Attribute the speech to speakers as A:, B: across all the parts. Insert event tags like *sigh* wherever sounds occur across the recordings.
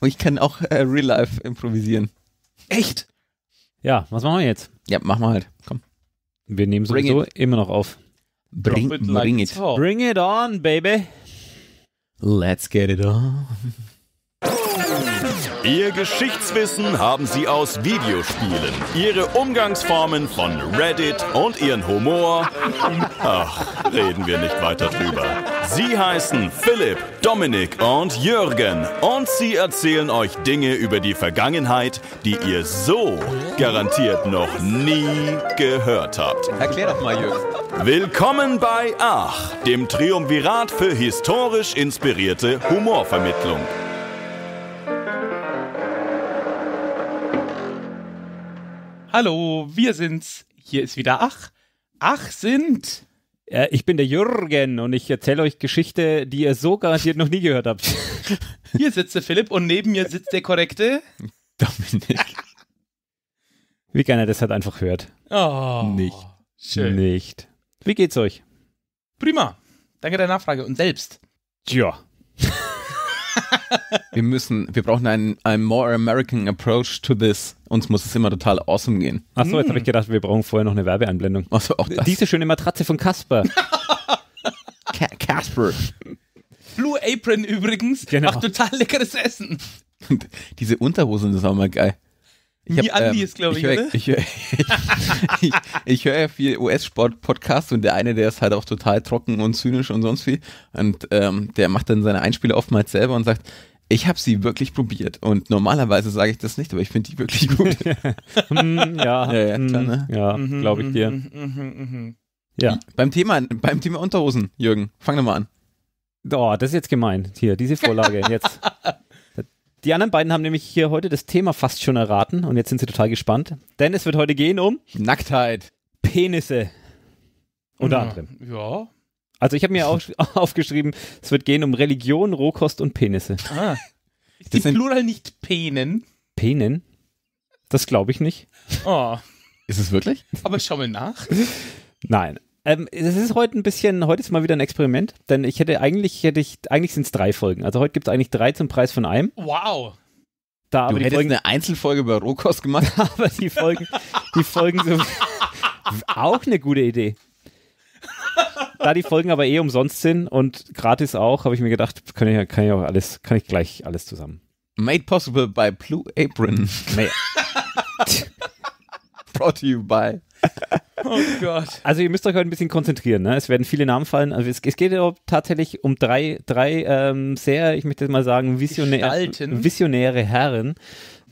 A: Und ich kann auch äh, Real Life improvisieren. Echt?
B: Ja, was machen wir jetzt? Ja, machen wir halt. Komm. Wir nehmen sowieso immer noch auf. Bring, bring, it. Bring it on, baby. Let's get it on.
A: Ihr Geschichtswissen haben sie aus Videospielen, ihre Umgangsformen von Reddit und ihren Humor. Ach, reden wir nicht weiter drüber. Sie heißen Philipp, Dominik und Jürgen und sie erzählen euch Dinge über die Vergangenheit, die ihr so garantiert noch nie gehört habt. Erklär doch mal, Jürgen. Willkommen bei Ach, dem Triumvirat für historisch inspirierte Humorvermittlung.
B: Hallo, wir sind's. Hier ist wieder Ach. Ach sind. Äh, ich bin der Jürgen und ich erzähle euch Geschichte, die ihr so garantiert noch nie gehört habt. *laughs* Hier sitzt der
C: Philipp und neben mir sitzt der korrekte *laughs* Dominik.
B: Wie gerne das hat einfach hört. Oh, ah, nicht. Schön. Nicht.
C: Wie geht's euch? Prima. Danke der Nachfrage. Und selbst?
A: Tja. *laughs* wir müssen, wir brauchen einen, einen more American approach to this. Uns muss es immer total awesome gehen. Achso, jetzt habe ich gedacht, wir brauchen vorher noch eine Werbeeinblendung. Achso, auch das. Diese schöne Matratze von Casper. Casper.
C: *laughs* Blue Apron übrigens. Genau. Macht total leckeres Essen.
A: Und diese Unterhosen, das ist auch mal geil. Ich hab, Die Andis, ähm, glaube ich, ich, ich, hör, ich, *laughs* ich höre ja viel US-Sport-Podcasts und der eine, der ist halt auch total trocken und zynisch und sonst viel. Und ähm, der macht dann seine Einspiele oftmals selber und sagt, ich habe sie wirklich probiert und normalerweise sage ich das nicht, aber ich finde die wirklich gut. *laughs* Hm, *laughs* ja, ja, ja, hm, ne? ja mhm, mhm, glaube ich dir.
C: Mhm,
A: ja. Beim Thema, beim Thema Unterhosen, Jürgen, fang doch mal an. Oh, das ist jetzt gemein. Hier, diese Vorlage. Jetzt.
B: *laughs* Die anderen beiden haben nämlich hier heute das Thema fast schon erraten und jetzt sind sie total gespannt. Denn es wird heute gehen um Nacktheit. Penisse. Unter anderem. Ja. Also ich habe mir *laughs* aufgeschrieben, es wird gehen um Religion, Rohkost und Penisse. Ah. Ist das die Plural nicht Penen? Penen? Das glaube ich nicht. Oh. Ist es wirklich? Aber schau mal nach. Nein. Ähm, es ist heute ein bisschen, heute ist mal wieder ein Experiment, denn ich hätte eigentlich, hätte ich, eigentlich sind es drei Folgen. Also heute gibt es eigentlich drei zum Preis von einem.
C: Wow.
A: Da du aber hättest Folgen, eine Einzelfolge über Rohkost gemacht. *laughs* aber die Folgen, die Folgen sind *laughs* auch eine gute Idee da die Folgen
B: aber eh umsonst sind und gratis auch, habe ich mir gedacht, kann ich, kann ich auch alles, kann ich gleich alles zusammen. Made possible by Blue Apron. *laughs* Brought to you by.
C: Oh Gott.
B: Also ihr müsst euch heute ein bisschen konzentrieren. Ne? Es werden viele Namen fallen. Also es, es geht ja tatsächlich um drei, drei ähm, sehr, ich möchte mal sagen, visionär, visionäre Herren,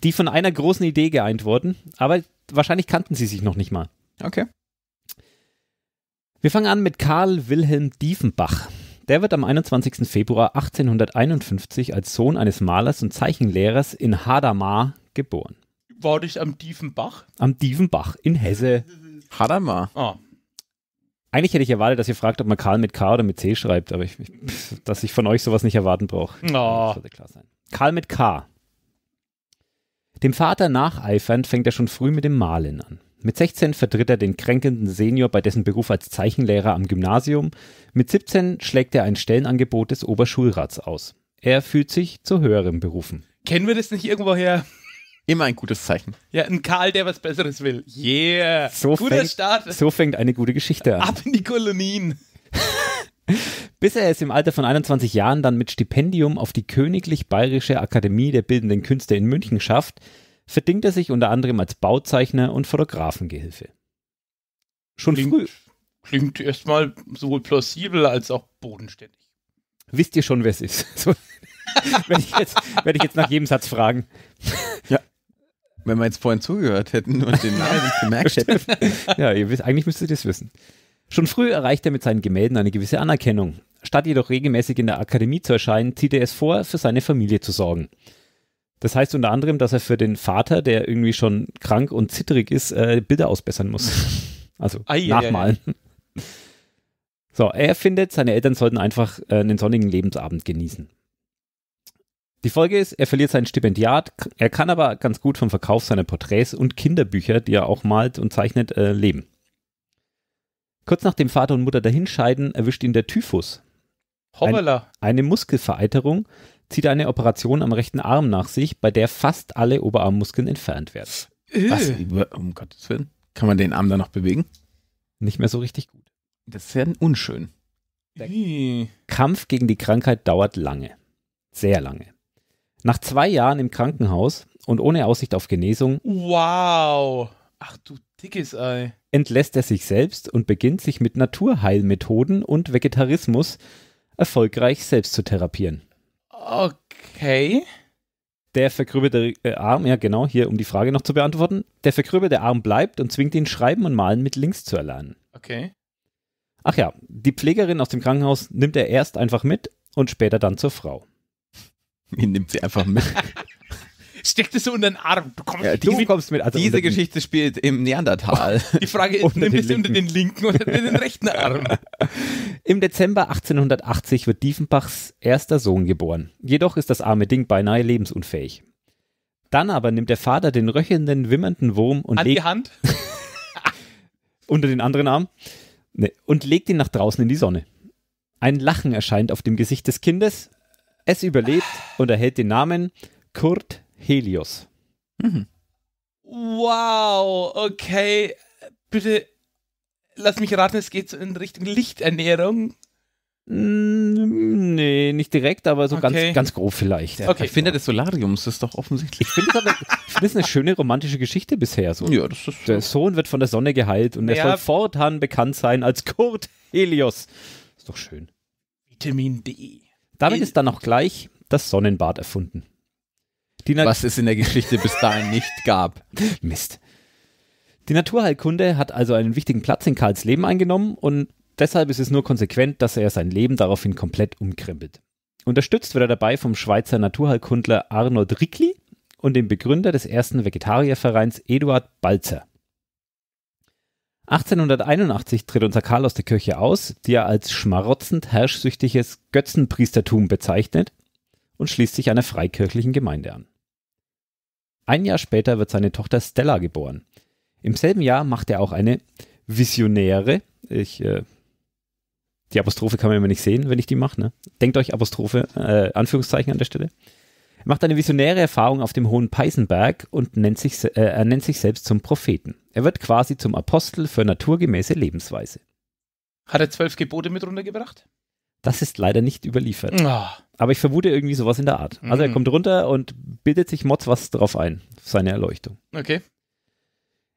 B: die von einer großen Idee geeint wurden. Aber wahrscheinlich kannten sie sich noch nicht mal. Okay. Wir fangen an mit Karl Wilhelm Diefenbach. Der wird am 21. Februar 1851 als Sohn eines Malers und Zeichenlehrers in Hadamar geboren.
C: War das am Diefenbach?
B: Am Diefenbach in Hesse. Hadamar. Ah. Eigentlich hätte ich erwartet, dass ihr fragt, ob man Karl mit K oder mit C schreibt, aber ich, ich, dass ich von euch sowas nicht erwarten brauche. Oh. sollte klar sein. Karl mit K. Dem Vater nacheifernd fängt er schon früh mit dem Malen an. Mit 16 vertritt er den kränkenden Senior bei dessen Beruf als Zeichenlehrer am Gymnasium. Mit 17 schlägt er ein Stellenangebot des Oberschulrats aus. Er fühlt sich zu höheren
A: Berufen. Kennen wir das nicht irgendwoher? Immer ein gutes Zeichen.
C: Ja, ein Karl, der was Besseres will. Yeah.
A: So Guter fängt, Start. So fängt eine gute Geschichte an. Ab
C: in die Kolonien.
B: *laughs* Bis er es im Alter von 21 Jahren dann mit Stipendium auf die Königlich Bayerische Akademie der Bildenden Künste in München schafft, verdingt er sich unter anderem als Bauzeichner und Fotografengehilfe. Schon klingt, früh.
C: Klingt erstmal sowohl plausibel als auch bodenständig.
A: Wisst ihr schon, wer es ist? *laughs* So, werde ich, jetzt, werd ich jetzt nach jedem Satz fragen. Ja. Wenn wir jetzt vorhin zugehört hätten und den Namen nicht gemerkt hätten.
B: ja, ihr wisst, eigentlich müsstet ihr das wissen. Schon früh erreicht er mit seinen Gemälden eine gewisse Anerkennung. Statt jedoch regelmäßig in der Akademie zu erscheinen, zieht er es vor, für seine Familie zu sorgen. Das heißt unter anderem, dass er für den Vater, der irgendwie schon krank und zitterig ist, äh, Bilder ausbessern muss. *laughs* Also Ei, nachmalen. So, er findet, seine Eltern sollten einfach äh, einen sonnigen Lebensabend genießen. Die Folge ist, er verliert sein Stipendiat, er kann aber ganz gut vom Verkauf seiner Porträts und Kinderbücher, die er auch malt und zeichnet, äh, leben. Kurz nachdem Vater und Mutter dahinscheiden, erwischt ihn der Typhus. Hoppala. Ein, eine Muskelvereiterung, zieht eine Operation am rechten
A: Arm nach sich, bei der fast alle Oberarmmuskeln entfernt werden. Äh. Was? Um Gottes Willen. Kann man den Arm da noch bewegen? Nicht mehr so richtig gut. Das ist ja unschön.
C: Der
A: Kampf gegen die Krankheit dauert lange. Sehr lange. Nach
B: zwei Jahren im Krankenhaus und ohne Aussicht auf Genesung.
C: Wow! Ach du dickes Ei.
B: Entlässt er sich selbst und beginnt sich mit Naturheilmethoden und Vegetarismus erfolgreich selbst zu therapieren. Okay. Der verkrüppelte äh, Arm, ja genau, hier um die Frage noch zu beantworten. Der verkrüppelte Arm bleibt und zwingt ihn, Schreiben und Malen mit Links zu erlernen. Okay. Ach ja, die Pflegerin aus dem Krankenhaus nimmt er erst einfach mit und später dann zur Frau. *laughs* Ihn nimmt sie einfach mit.
A: Steckt es so unter den Arm. Du kommst, ja, du kommst mit. Also diese Geschichte spielt im Neandertal. *laughs* Die Frage ist, nimmt es unter den linken oder den rechten Arm? *laughs* Im
B: Dezember 1880 wird Diefenbachs erster Sohn geboren. Jedoch ist das arme Ding beinahe lebensunfähig. Dann aber nimmt der Vater den röchelnden, wimmernden Wurm und An legt die Hand? *laughs* unter den anderen Arm nee, und legt ihn nach draußen in die Sonne. Ein Lachen erscheint auf dem Gesicht des Kindes. Es überlebt und erhält den Namen Kurt Helios. Mhm.
C: Wow, okay. Bitte lass mich raten, es geht so in Richtung Lichternährung.
B: Mm, nee, nicht direkt, aber so okay. ganz, ganz grob vielleicht. Okay, ich finde, des Solariums ist doch offensichtlich. Ich finde es find eine schöne romantische Geschichte bisher. So. Ja, das ist der Sohn wird von der Sonne geheilt und ja. er soll fortan bekannt sein als Kurt Helios. Ist doch schön. Vitamin D. Damit ist dann auch gleich das Sonnenbad erfunden. Die was es in der Geschichte bis dahin *laughs* nicht gab. Mist. Die Naturheilkunde hat also einen wichtigen Platz in Karls Leben eingenommen und deshalb ist es nur konsequent, dass er sein Leben daraufhin komplett umkrempelt. Unterstützt wird er dabei vom Schweizer Naturheilkundler Arnold Rickli und dem Begründer des ersten Vegetariervereins Eduard Balzer. 1881 tritt unser Karl aus der Kirche aus, die er als schmarotzend herrschsüchtiges Götzenpriestertum bezeichnet und schließt sich einer freikirchlichen Gemeinde an. Ein Jahr später wird seine Tochter Stella geboren. Im selben Jahr macht er auch eine visionäre, ich, äh, die Apostrophe kann man immer nicht sehen, wenn ich die mache, ne? Denkt euch Apostrophe, äh, Anführungszeichen an der Stelle. Er macht eine visionäre Erfahrung auf dem hohen Peisenberg und nennt sich, äh, er nennt sich selbst zum Propheten. Er wird quasi zum Apostel für naturgemäße Lebensweise.
C: Hat er zwölf Gebote mit runtergebracht?
B: Das ist leider nicht überliefert. Oh. Aber ich vermute irgendwie sowas in der Art. Also mhm. er kommt runter und bildet sich Mods was drauf ein, seine Erleuchtung. Okay.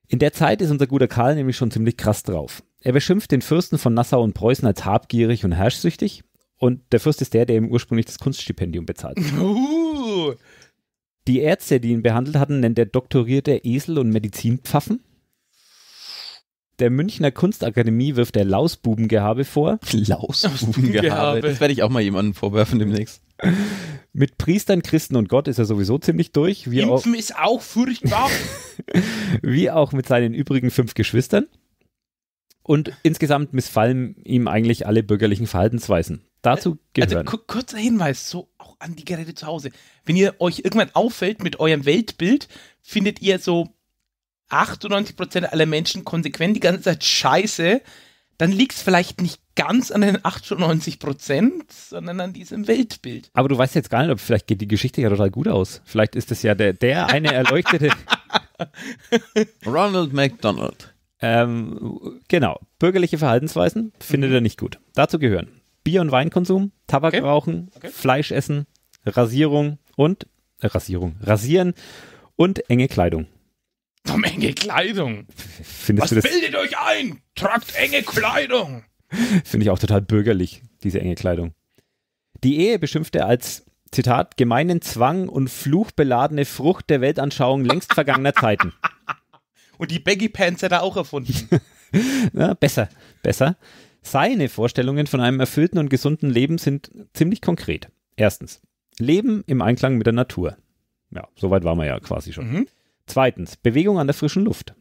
B: In der Zeit ist unser guter Karl nämlich schon ziemlich krass drauf. Er beschimpft den Fürsten von Nassau und Preußen als habgierig und herrschsüchtig. Und der Fürst ist der, der ihm ursprünglich das Kunststipendium bezahlt.
C: Uh.
B: Die Ärzte, die ihn behandelt hatten, nennt er doktorierte Esel und Medizinpfaffen der Münchner Kunstakademie wirft der Lausbubengehabe vor. Lausbubengehabe. Das werde ich auch mal jemandem vorwerfen demnächst. Mit Priestern, Christen und Gott ist er sowieso ziemlich durch. Wie Impfen auch, ist
C: auch furchtbar.
B: *laughs* wie auch mit seinen übrigen fünf Geschwistern. Und insgesamt missfallen ihm eigentlich alle bürgerlichen Verhaltensweisen. Dazu also, also gehören. Also
C: kurzer Hinweis, so auch an die Geräte zu Hause. Wenn ihr euch irgendwann auffällt mit eurem Weltbild, findet ihr so 98% aller Menschen konsequent die ganze Zeit scheiße, dann liegt es vielleicht nicht ganz an den
B: 98%,
C: sondern an diesem Weltbild.
B: Aber du weißt jetzt gar nicht, ob vielleicht geht die Geschichte ja total gut aus. Vielleicht ist es ja der, der eine erleuchtete. *laughs* Ronald McDonald. Ähm, genau. Bürgerliche Verhaltensweisen findet mhm. er nicht gut. Dazu gehören Bier- und Weinkonsum, Tabak okay. rauchen, okay. Fleisch essen, Rasierung und äh, Rasierung, Rasieren und enge Kleidung.
C: Vom enge Kleidung.
B: Findest Was bildet
C: euch ein? Tragt enge Kleidung.
B: Finde ich auch total bürgerlich, diese enge Kleidung. Die Ehe beschimpft er als, Zitat, gemeinen Zwang und fluchbeladene Frucht der Weltanschauung längst vergangener Zeiten. *laughs*
C: Und die Baggy Pants
B: hat er auch erfunden. *laughs* Na, besser, besser. Seine Vorstellungen von einem erfüllten und gesunden Leben sind ziemlich konkret. Erstens, Leben im Einklang mit der Natur. Ja, soweit waren wir ja quasi schon. Mhm. Zweitens, Bewegung an der frischen Luft.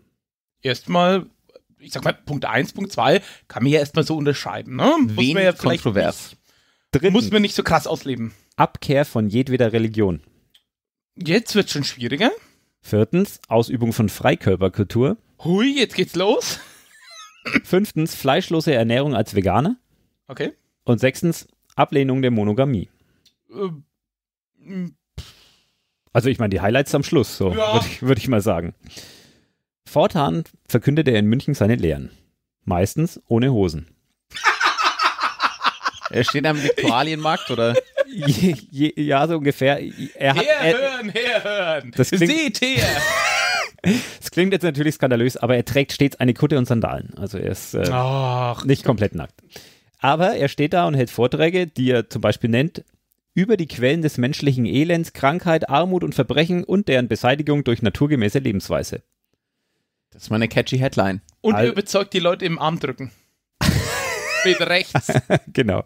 C: Erstmal, ich sag mal, Punkt 1, Punkt 2 kann man ja erstmal so unterscheiden. Ne? Muss Wenig man ja kontrovers.
B: Drittens, muss man nicht so krass ausleben. Abkehr von jedweder Religion. Jetzt wird schon schwieriger. Viertens, Ausübung von Freikörperkultur. Hui, jetzt geht's los. *laughs* Fünftens, fleischlose Ernährung als Veganer. Okay. Und sechstens, Ablehnung der Monogamie.
C: Ähm,
B: also ich meine, die Highlights am Schluss, so ja. würde ich, würd ich mal sagen. Fortan verkündet er in München seine Lehren. Meistens ohne Hosen.
A: *laughs* er steht am Viktualienmarkt, oder? *laughs* Je, je, ja, so ungefähr. Er hat,
B: herhören,
C: er, herhören! Das klingt, Seht her!
B: das *laughs* klingt jetzt natürlich skandalös, aber er trägt stets eine Kutte und Sandalen. Also er ist äh, nicht komplett nackt. Aber er steht da und hält Vorträge, die er zum Beispiel nennt, über die Quellen des menschlichen Elends, Krankheit, Armut und Verbrechen und deren Beseitigung durch naturgemäße Lebensweise. Das ist mal eine catchy Headline. Und Al
C: überzeugt die Leute im Arm drücken. *laughs* mit rechts.
B: *laughs* genau.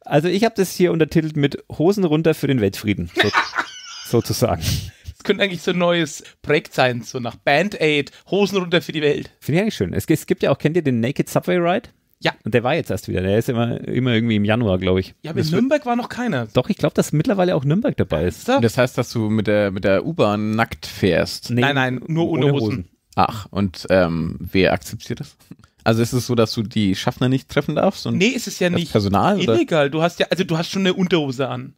B: Also ich habe das hier untertitelt mit Hosen runter für den Weltfrieden, so, *laughs* sozusagen. Das
C: könnte eigentlich so ein neues Projekt sein, so nach Band-Aid, Hosen runter für die Welt.
B: Finde ich eigentlich schön. Es, es gibt ja auch, kennt ihr den Naked Subway Ride? Ja. Und der war jetzt erst wieder. Der ist immer, immer irgendwie
A: im Januar, glaube ich. Ja, aber in Nürnberg
B: war noch keiner.
A: Doch, ich glaube, dass mittlerweile auch Nürnberg dabei ist. Und das heißt, dass du mit der, mit der U-Bahn nackt fährst? Nee, nein, nein, nur ohne, ohne Hosen. Hosen. Ach, und ähm, wer akzeptiert das? Also ist es so, dass du die Schaffner nicht treffen darfst? Und nee, ist es ja nicht Personal, illegal.
C: Oder? Du hast ja, also du hast schon eine Unterhose an.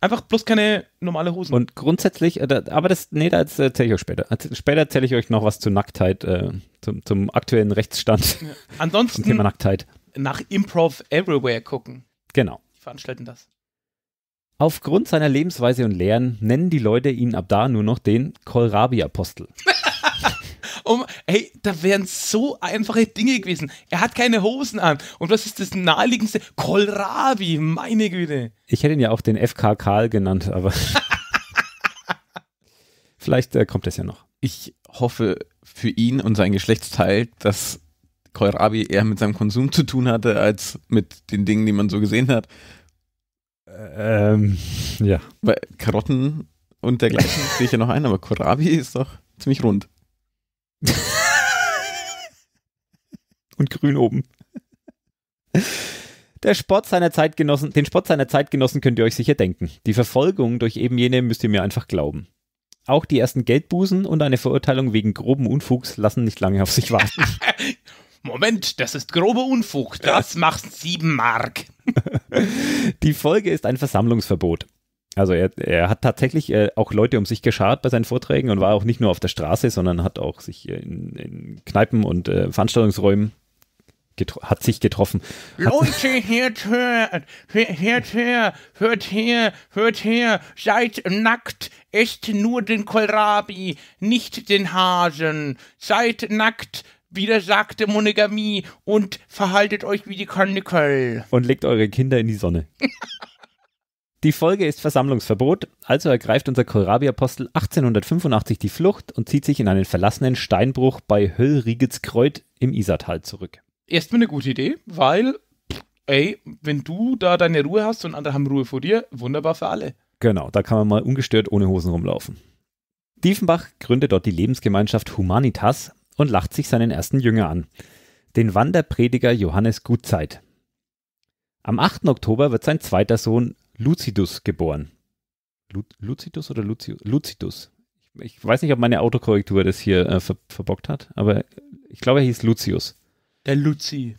B: Einfach bloß keine normale Hosen. Und grundsätzlich, äh, aber das, nee, das erzähle ich euch später. Später erzähle ich euch noch was zur Nacktheit, äh, zum, zum, aktuellen Rechtsstand. Ja. Ansonsten. *laughs* Zum Thema Nacktheit.
C: Nach Improv Everywhere gucken. Genau. Die veranstalten das.
B: Aufgrund seiner Lebensweise und Lehren nennen die Leute ihn ab da nur noch den Kohlrabi-Apostel. *laughs*
C: um, hey, da wären so einfache Dinge gewesen. Er hat keine Hosen an. Und was ist das naheliegendste? Kohlrabi, meine Güte.
B: Ich hätte ihn ja auch den FK Karl genannt, aber
A: *laughs* vielleicht äh, kommt das ja noch. Ich hoffe für ihn und sein Geschlechtsteil, dass Kohlrabi eher mit seinem Konsum zu tun hatte, als mit den Dingen, die man so gesehen hat. Ähm, ja. Weil Karotten und dergleichen *laughs* sehe ich ja noch ein, aber Kohlrabi ist doch ziemlich rund. *laughs* Und grün oben.
B: Der Spott seiner Zeitgenossen, den Spott seiner Zeitgenossen könnt ihr euch sicher denken. Die Verfolgung durch eben jene müsst ihr mir einfach glauben. Auch die ersten Geldbußen und eine Verurteilung wegen groben Unfugs lassen nicht lange auf sich warten.
C: *laughs* Moment, das ist grober Unfug. Das macht sieben Mark.
B: *laughs* Die Folge ist ein Versammlungsverbot. Also er, er hat tatsächlich äh, auch Leute um sich geschart bei seinen Vorträgen und war auch nicht nur auf der Straße, sondern hat auch sich äh, in, in Kneipen und äh, Veranstaltungsräumen hat sich getroffen. Leute,
C: hört, hört, hört her, hört her, hört her, seid nackt, esst nur den Kohlrabi, nicht den Hasen, seid nackt, widersagte Monogamie und verhaltet euch wie die Karnickel.
B: Und legt eure Kinder in die Sonne. *laughs* Die Folge ist Versammlungsverbot, also ergreift unser Kohlrabi-Apostel 1885 die Flucht und zieht sich in einen verlassenen Steinbruch bei Höllriegelskreuth im Isartal zurück.
C: Erstmal eine gute Idee, weil, ey, wenn du da deine Ruhe hast und andere haben Ruhe vor dir, wunderbar für alle.
B: Genau, da kann man mal ungestört ohne Hosen rumlaufen. Diefenbach gründet dort die Lebensgemeinschaft Humanitas und lacht sich seinen ersten Jünger an, den Wanderprediger Johannes Gutzeit. Am 8. Oktober wird sein zweiter Sohn Lucidus geboren. Lu Lucidus oder Lucius? Lucidus. Ich, ich, weiß nicht, ob meine Autokorrektur das hier äh, ver verbockt hat, aber ich glaube, er hieß Lucius. Der Luzi.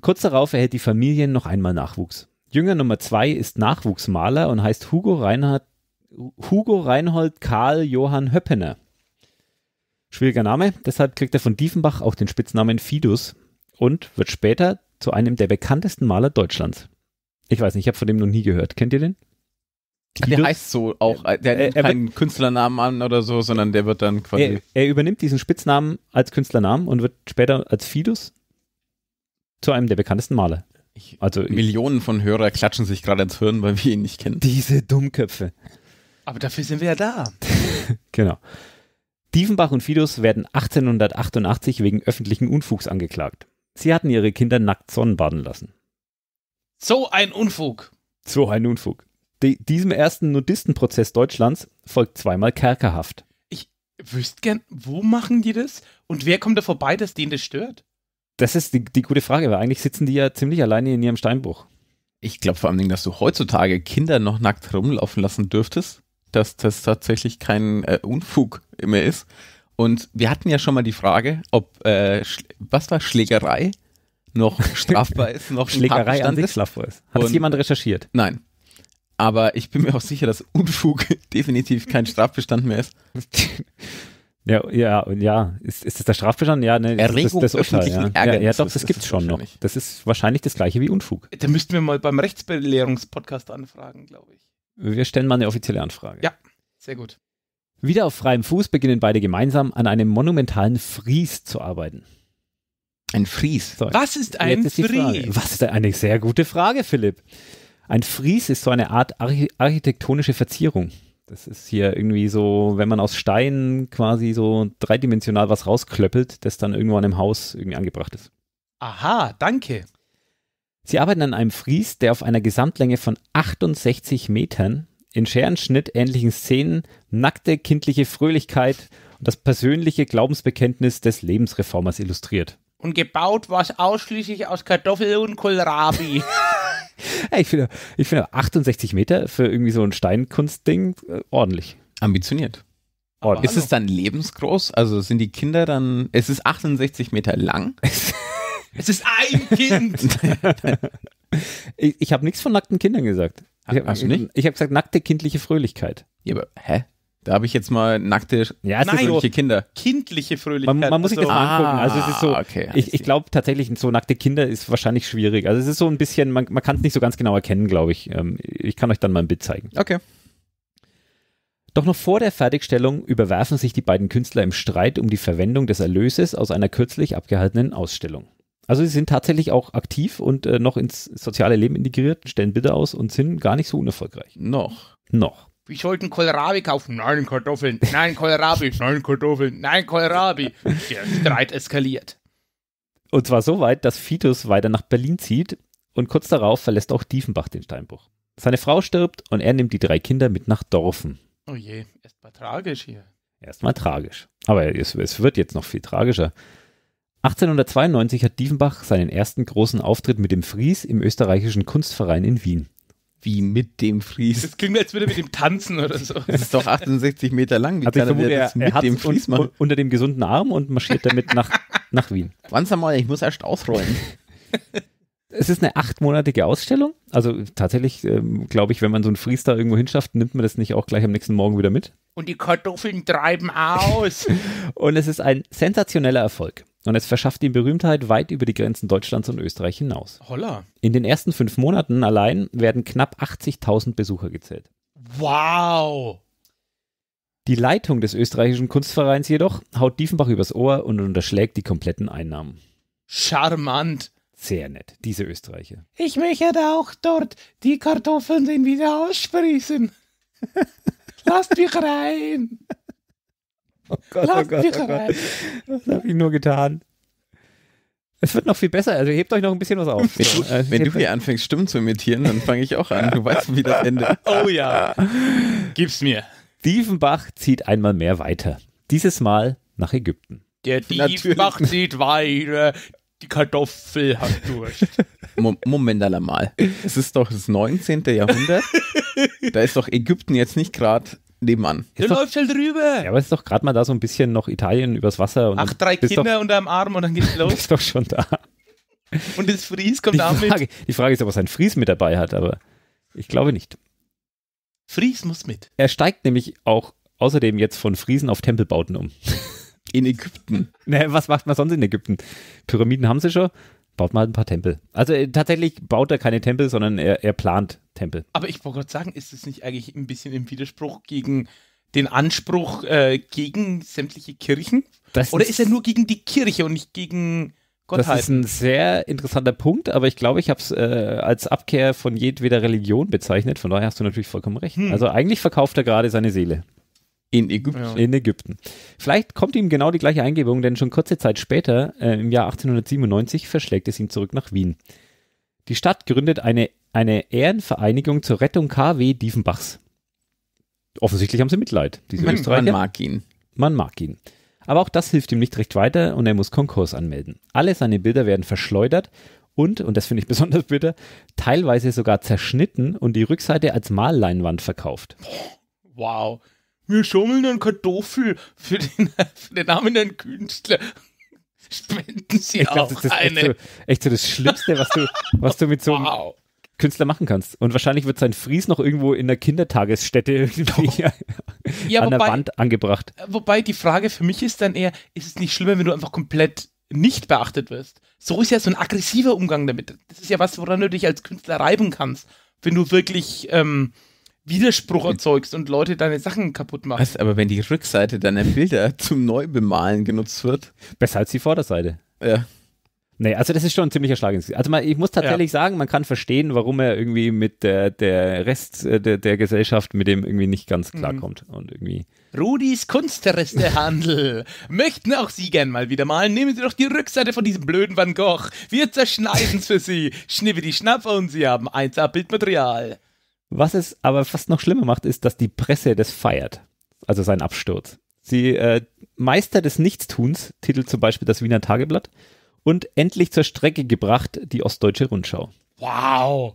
B: Kurz darauf erhält die Familie noch einmal Nachwuchs. Jünger Nummer zwei ist Nachwuchsmaler und heißt Hugo Reinhard, Hugo Reinhold Karl Johann Höppener. Schwieriger Name, deshalb kriegt er von Diefenbach auch den Spitznamen Fidus und wird später zu einem der bekanntesten Maler Deutschlands. Ich weiß nicht, ich habe von dem noch nie gehört. Kennt ihr den?
A: Tidus? Der heißt so auch, der er, er, keinen Künstlernamen an oder so, sondern der wird dann quasi. Er,
B: er, übernimmt diesen Spitznamen als Künstlernamen und wird später als Fidus zu einem der bekanntesten Maler. also Millionen von Hörer klatschen sich gerade ins Hirn, weil wir ihn nicht kennen. Diese Dummköpfe. Aber dafür
C: sind wir ja da.
B: *laughs* genau. Diefenbach und Fidus werden 1888 wegen öffentlichen Unfugs angeklagt. Sie hatten ihre Kinder nackt Sonnenbaden lassen. So ein Unfug. So ein Unfug. Die, diesem ersten Nudistenprozess Deutschlands folgt zweimal Kerkerhaft. Ich
C: wüsste gern, wo machen die das? Und wer kommt da vorbei, dass denen das stört?
A: Das ist die, die gute Frage, weil eigentlich sitzen die ja ziemlich alleine in ihrem Steinbruch. Ich glaube vor allem, dass du heutzutage Kinder noch nackt rumlaufen lassen dürftest, dass das tatsächlich kein äh, Unfug mehr ist. Und wir hatten ja schon mal die Frage, ob, äh, was war Schlägerei? noch strafbar ist, noch Schlägerei an sich strafbar ist. Hat es jemand recherchiert? Nein. Aber ich bin mir auch sicher, dass Unfug *laughs* definitiv kein Strafbestand mehr ist. *laughs* Ja, ja, ja. Ist, ist das der Strafbestand?
B: Ja, ne, Erregung das, das Urteil, ja. ja, ja, doch, das, das gibt's schon noch. Das ist wahrscheinlich das gleiche wie Unfug.
A: Da
C: müssten wir mal beim Rechtsbelehrungspodcast anfragen, glaube ich.
B: Wir stellen mal eine offizielle Anfrage. Ja, sehr gut. Wieder auf freiem Fuß beginnen beide gemeinsam an einem monumentalen Fries zu arbeiten. Ein Fries. So, was ist ein ist Fries? Was ist eine sehr gute Frage, Philipp. Ein Fries ist so eine Art arch architektonische Verzierung. Das ist hier irgendwie so, wenn man aus Steinen quasi so dreidimensional was rausklöppelt, das dann irgendwo an einem Haus irgendwie angebracht ist.
C: Aha, danke.
B: Sie arbeiten an einem Fries, der auf einer Gesamtlänge von 68 Metern in Scherenschnitt ähnlichen Szenen nackte kindliche Fröhlichkeit und das persönliche Glaubensbekenntnis des Lebensreformers illustriert
C: und gebaut war es ausschließlich aus Kartoffel und Kohlrabi. *laughs*
A: hey, ich finde ich finde 68 Meter für irgendwie so ein Steinkunstding äh, ordentlich. Ambitioniert. Ordentlich. Ist hallo. es dann lebensgroß? Also sind die Kinder dann. Es ist 68 Meter lang. *laughs* es ist ein Kind! *laughs*
B: ich ich habe nichts von nackten Kindern gesagt. Ich habe hab gesagt, nackte kindliche Fröhlichkeit. Ja, aber
A: hä? Da habe ich jetzt mal nackte, ja, nein, fröhliche so Kinder. Kindliche Fröhlichkeit. Man, man muss sich also das mal ah,
B: angucken. Also es ist so, okay, ich, ich glaube tatsächlich, so nackte Kinder ist wahrscheinlich schwierig. Also es ist so ein bisschen, man, man kann es nicht so ganz genau erkennen, glaube ich. Ähm, ich kann euch dann mal ein Bild zeigen. Okay. Doch noch vor der Fertigstellung überwerfen sich die beiden Künstler im Streit um die Verwendung des Erlöses aus einer kürzlich abgehaltenen Ausstellung. Also sie sind tatsächlich auch aktiv und äh, noch ins soziale Leben integriert, stellen Bitte aus und sind gar nicht so unerfolgreich. Noch. Noch
C: ich wollte einen Kohlrabi kaufen. Nein, Kartoffeln. Nein, Kohlrabi. Nein, Kartoffeln. Nein, Kohlrabi. Der Streit
B: eskaliert. Und zwar so weit, dass Fitus weiter nach Berlin zieht und kurz darauf verlässt auch Diefenbach den Steinbruch. Seine Frau stirbt und er nimmt die drei Kinder mit nach Dorfen.
C: Oh je, erstmal tragisch hier. Erstmal tragisch.
B: Aber es, es wird jetzt noch viel tragischer. 1892 hat Diefenbach seinen ersten großen Auftritt mit dem Fries im österreichischen Kunstverein in Wien. Wie mit dem Fries?
A: Das klingt, jetzt wieder mit dem tanzen oder so. Das ist doch 68 Meter lang. Wie also kann vermute, er das mit er dem Fries
B: machen? unter dem gesunden Arm und marschiert damit nach, *laughs* nach Wien.
A: Wann mal, ich muss erst ausrollen. *laughs* Es ist eine achtmonatige Ausstellung.
B: Also tatsächlich, ähm, glaube ich, wenn man so einen Fries da irgendwo hinschafft, nimmt man das nicht auch gleich am nächsten Morgen wieder mit. Und die Kartoffeln treiben aus. *laughs* und es ist ein sensationeller Erfolg. Und es verschafft ihm Berühmtheit weit über die Grenzen Deutschlands und Österreich hinaus. Holla. In den ersten fünf Monaten allein werden knapp 80.000 Besucher gezählt.
C: Wow!
B: Die Leitung des österreichischen Kunstvereins jedoch haut Diefenbach übers Ohr und unterschlägt die kompletten Einnahmen. Charmant! Sehr nett, diese Österreicher. Ich
C: möchte auch dort die Kartoffeln den wieder aussprießen. *laughs* Lasst mich rein!
B: Oh Gott, Lass oh Gott, oh Gott. Oh das habe ich nur getan. Es wird noch viel besser, also hebt euch noch ein bisschen was auf. Wenn du,
A: also, wenn du hier anfängst, Stimmen zu imitieren, dann fange ich auch an. Du weißt, wie das endet. *laughs* Oh ja. Gib's mir. Diefenbach zieht einmal mehr weiter. Dieses Mal nach Ägypten.
C: Der *laughs* Diefenbach zieht weiter. Die Kartoffel hat *laughs* Durst.
A: Moment einmal. Es ist doch das 19. Jahrhundert. Da ist doch Ägypten jetzt nicht gerade nebenan. Der ist läuft doch, halt schnell drüber. Ja, aber es ist doch gerade mal da so ein bisschen noch Italien übers Wasser. Und Ach, drei Kinder doch, unterm
C: Arm und dann geht's *laughs* los. Ist
B: doch schon da. Und das Fries kommt die auch Frage, mit. Die Frage ist, ob er sein Fries mit dabei hat, aber ich glaube nicht. Fries muss mit. Er steigt nämlich auch außerdem jetzt von Friesen auf Tempelbauten um. In Ägypten. *laughs* Ne, was macht man sonst in Ägypten? Pyramiden haben sie schon baut mal ein paar Tempel. Also äh, tatsächlich baut er keine Tempel, sondern er, er plant Tempel. Aber
C: ich wollte gerade sagen, ist das nicht eigentlich ein bisschen im Widerspruch gegen
B: den Anspruch äh,
C: gegen sämtliche Kirchen?
B: Das Oder ist, ist er nur gegen die Kirche
C: und nicht gegen Gott das ist ein
B: sehr interessanter Punkt, aber ich glaube, ich habe es äh, als Abkehr von jedweder Religion bezeichnet. Von daher hast du natürlich vollkommen recht. Hm. Also eigentlich verkauft er gerade seine Seele. In Ägypten. Ja. In Ägypten. Vielleicht kommt ihm genau die gleiche Eingebung, denn schon kurze Zeit später, äh, im Jahr 1897, verschlägt es ihn zurück nach Wien. Die Stadt gründet eine, eine Ehrenvereinigung zur Rettung KW Diefenbachs. Offensichtlich haben sie Mitleid, diese man, Österreicher. Man mag ihn. Man mag ihn. Aber auch das hilft ihm nicht recht weiter und er muss Konkurs anmelden. Alle seine Bilder werden verschleudert und, und das finde ich *laughs* besonders bitter, teilweise sogar zerschnitten und die Rückseite als Malleinwand verkauft.
C: Wow wir schummeln einen Kartoffel für den, *laughs* für den armen Künstler. Spenden Sie ich auch glaub, das ist eine. Echt so,
B: echt so das Schlimmste, was du, was du mit so einem wow. Künstler machen kannst. Und wahrscheinlich wird sein Fries noch irgendwo in der Kindertagesstätte irgendwie *laughs* ja, *laughs* an wobei, der Wand angebracht.
C: Wobei die Frage für mich ist dann eher, ist es nicht schlimmer, wenn du einfach komplett nicht beachtet wirst? So ist ja so ein aggressiver Umgang damit. Das ist ja was, woran du dich als Künstler reiben kannst, wenn du wirklich ähm, Widerspruch erzeugst und Leute deine Sachen
A: kaputt machen. Was, aber wenn die Rückseite deiner Bilder zum Neubemalen genutzt wird. Besser als die Vorderseite. Ja. Nee, also das ist schon ein ziemlicher Schlag ins Also man, ich muss tatsächlich ja. sagen, man kann verstehen,
B: warum er irgendwie mit der, der Rest äh, der, der Gesellschaft mit dem irgendwie nicht ganz klarkommt. Mhm. Und irgendwie.
C: Rudis Kunstrestehandel. *laughs* Möchten auch Sie gern mal wieder malen? Nehmen Sie doch die Rückseite von diesem blöden Van Gogh. Wir zerschneiden es für Sie. Schnibbidi Schnapper und Sie haben
B: 1A Bildmaterial. Was es aber fast noch schlimmer macht, ist, dass die Presse das feiert. Also sein Absturz. Sie äh, Meister des Nichtstuns titelt zum Beispiel das Wiener
A: Tageblatt und endlich zur Strecke gebracht die Ostdeutsche Rundschau.
C: Wow!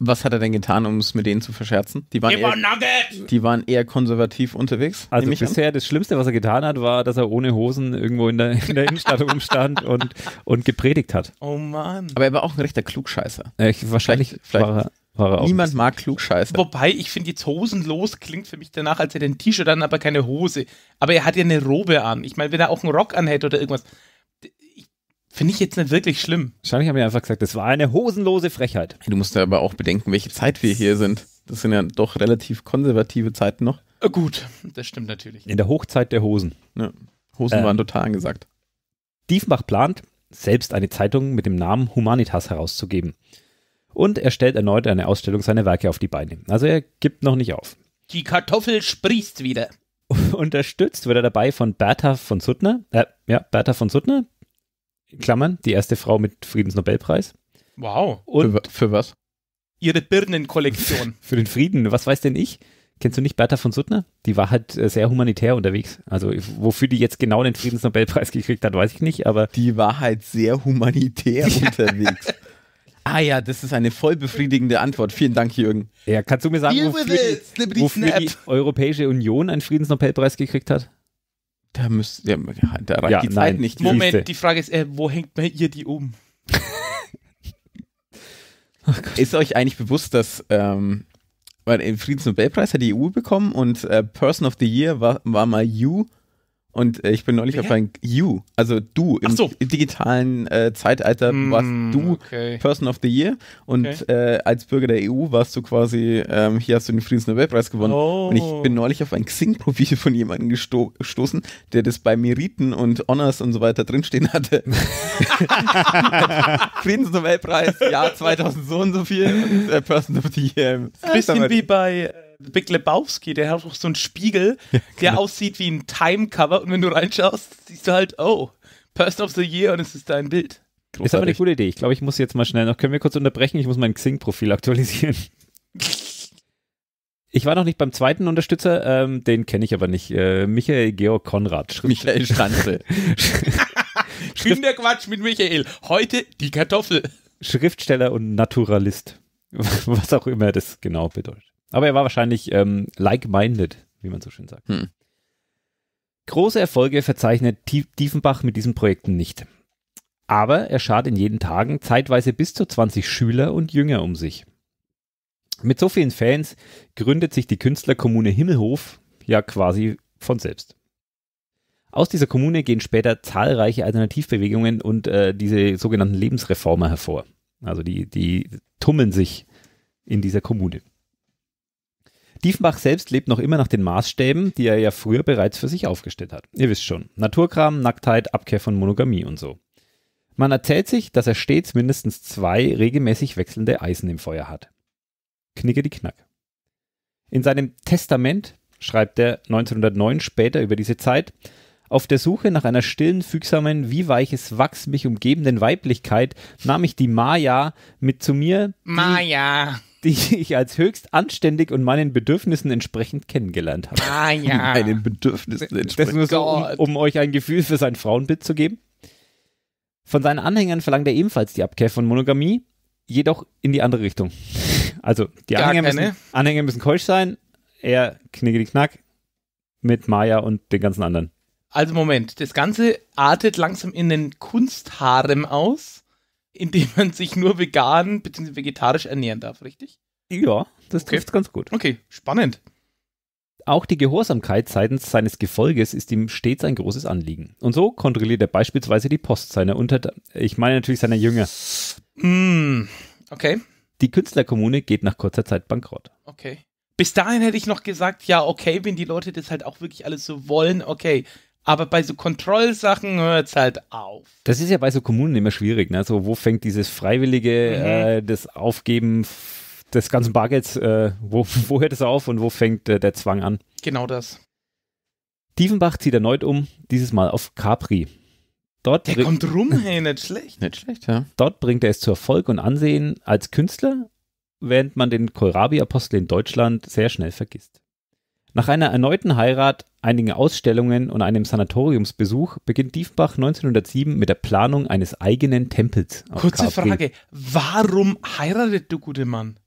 A: Was hat er denn getan, um es mit denen zu verscherzen? Die waren, eher, die waren eher konservativ unterwegs. Also bisher an. das Schlimmste, was er getan hat, war, dass er ohne Hosen irgendwo in der, in der Innenstadt
B: rumstand und, und gepredigt hat. Oh Mann. Aber er war auch ein rechter Klugscheißer. Äh, wahrscheinlich
A: vielleicht, vielleicht war er Niemand mag Klugscheiße.
C: Wobei, ich finde jetzt hosenlos klingt für mich danach, als hätte er ein T-Shirt an, aber keine Hose. Aber er hat ja eine Robe an. Ich meine, wenn er auch einen Rock anhält oder irgendwas,
A: finde ich jetzt nicht wirklich schlimm. Wahrscheinlich haben wir einfach gesagt, das war eine hosenlose Frechheit. Du musst ja aber auch bedenken, welche Zeit wir hier sind. Das sind ja doch relativ konservative Zeiten noch. Äh, gut, das stimmt natürlich. In der Hochzeit der Hosen. Ja. Hosen ähm, waren total angesagt.
B: Diefenbach plant, selbst eine Zeitung mit dem Namen Humanitas herauszugeben und er stellt erneut eine Ausstellung seiner Werke auf die Beine. Also er gibt noch nicht auf.
C: Die Kartoffel sprießt wieder.
B: *laughs* Unterstützt wird er dabei von Bertha von Suttner, äh, ja, Bertha von Suttner, Klammern, die erste Frau mit Friedensnobelpreis. Wow. Und für, für was?
C: Ihre Birnenkollektion.
B: *laughs* für den Frieden, was weiß denn ich? Kennst du nicht Bertha von Suttner? Die war halt äh, sehr humanitär unterwegs. Also wofür die jetzt genau den Friedensnobelpreis gekriegt hat, weiß ich nicht,
A: aber. Die war halt sehr humanitär *laughs* unterwegs. Ah ja, das ist eine voll befriedigende Antwort. Vielen Dank, Jürgen. Ja, kannst du mir sagen, Deal wofür, it, die, wofür die Europäische Union einen Friedensnobelpreis gekriegt hat? Da müsst ja, da reicht ja, die Zeit nicht. Moment,
C: die Frage ist, äh, wo hängt man ihr die um?
A: *laughs* oh ist euch eigentlich bewusst, dass ähm, den äh, Friedensnobelpreis hat die EU bekommen und äh, Person of the Year war, war mal you und äh, ich bin neulich Wer? auf ein You, also du im so. digitalen äh, Zeitalter mm, warst du okay. Person of the Year und okay. äh, als Bürger der EU warst du quasi, ähm, hier hast du den Friedensnobelpreis gewonnen. Oh. Und ich oh. bin neulich auf ein Xing-Profil von jemandem gesto gestoßen, der das bei Meriten und Honors und so weiter drinstehen hatte. *laughs* Friedensnobelpreis, Jahr 2000 so und so viel und äh, Person of the Year. Bisschen wie
C: bei äh, Big Lebowski, der hat auch so einen Spiegel, *laughs* ja, genau. der aussieht wie ein Time-Cover und wenn du reinschaust, siehst du halt, oh, Person of the Year und es ist dein Bild. Großartig. Ist aber eine gute
B: Idee. Ich glaube, ich muss jetzt mal schnell noch, können wir kurz unterbrechen? Ich muss mein Xing-Profil aktualisieren. *laughs* Ich war noch nicht beim zweiten Unterstützer, ähm, den kenne ich aber nicht. Äh, Michael Georg Konrad. Schrift Michael Stranzel. *laughs* Schrift der Quatsch mit Michael. Heute die Kartoffel. Schriftsteller und Naturalist. Was auch immer das genau bedeutet. Aber er war wahrscheinlich ähm, like-minded, wie man so schön sagt. Hm. Große Erfolge verzeichnet Tiefenbach mit diesen Projekten nicht. Aber er schart in jeden Tagen zeitweise bis zu 20 Schüler und Jünger um sich. Mit so vielen Fans gründet sich die Künstlerkommune Himmelhof ja quasi von selbst. Aus dieser Kommune gehen später zahlreiche Alternativbewegungen und äh, diese sogenannten Lebensreformer hervor. Also die, die tummeln sich in dieser Kommune. Diefenbach selbst lebt noch immer nach den Maßstäben, die er ja früher bereits für sich aufgestellt hat. Ihr wisst schon, Naturkram, Nacktheit, Abkehr von Monogamie und so. Man erzählt sich, dass er stets mindestens zwei regelmäßig wechselnde Eisen im Feuer hat. Knicke die Knack. In seinem Testament schreibt er 1909 später über diese Zeit, auf der Suche nach einer stillen, fügsamen, wie weiches Wachs mich umgebenden Weiblichkeit nahm ich die Maya mit zu mir.
C: Maya
B: die ich als höchst anständig und meinen Bedürfnissen entsprechend kennengelernt habe. Ah ja. *laughs* Meinen Bedürfnissen entsprechend. Das nur so, um, um euch ein Gefühl für sein Frauenbild zu geben. Von seinen Anhängern verlangt er ebenfalls die Abkehr von Monogamie, jedoch in die andere Richtung. *laughs* Also die Anhänger müssen, Anhänger müssen keusch sein, er knicke die Knack mit Maya und den ganzen anderen.
C: Also Moment, das Ganze artet langsam in den Kunstharem aus in dem man sich nur vegan bzw. vegetarisch ernähren darf, richtig?
B: Ja, das okay. trifft ganz gut. Okay, spannend. Auch die Gehorsamkeit seitens seines Gefolges ist ihm stets ein großes Anliegen. Und so kontrolliert er beispielsweise die Post seiner Unter... Ich meine natürlich seiner Jünger. Mm, okay. Die Künstlerkommune geht nach kurzer Zeit bankrott.
C: Okay. Bis dahin hätte ich noch gesagt, ja, okay, wenn die Leute das halt auch wirklich alles so wollen, okay, aber bei so Kontrollsachen hört es halt auf.
B: Das ist ja bei so Kommunen immer schwierig. Ne? So, wo fängt dieses freiwillige, mhm. äh, das Aufgeben des ganzen Bargelds, äh, wo, *laughs* wo hört es auf und wo fängt äh, der Zwang an? Genau das. Tiefenbach zieht erneut um, dieses Mal auf Capri. Dort der kommt rum, hey, nicht
C: schlecht. *laughs* Nicht schlecht, ja.
B: Dort bringt er es zu Erfolg und Ansehen als Künstler, während man den Kohlrabi-Apostel in Deutschland sehr schnell vergisst. Nach einer erneuten Heirat, einigen Ausstellungen und einem Sanatoriumsbesuch beginnt Diefbach 1907 mit der Planung eines eigenen Tempels. Kurze KfG. Frage,
C: warum heiratet der gute Mann?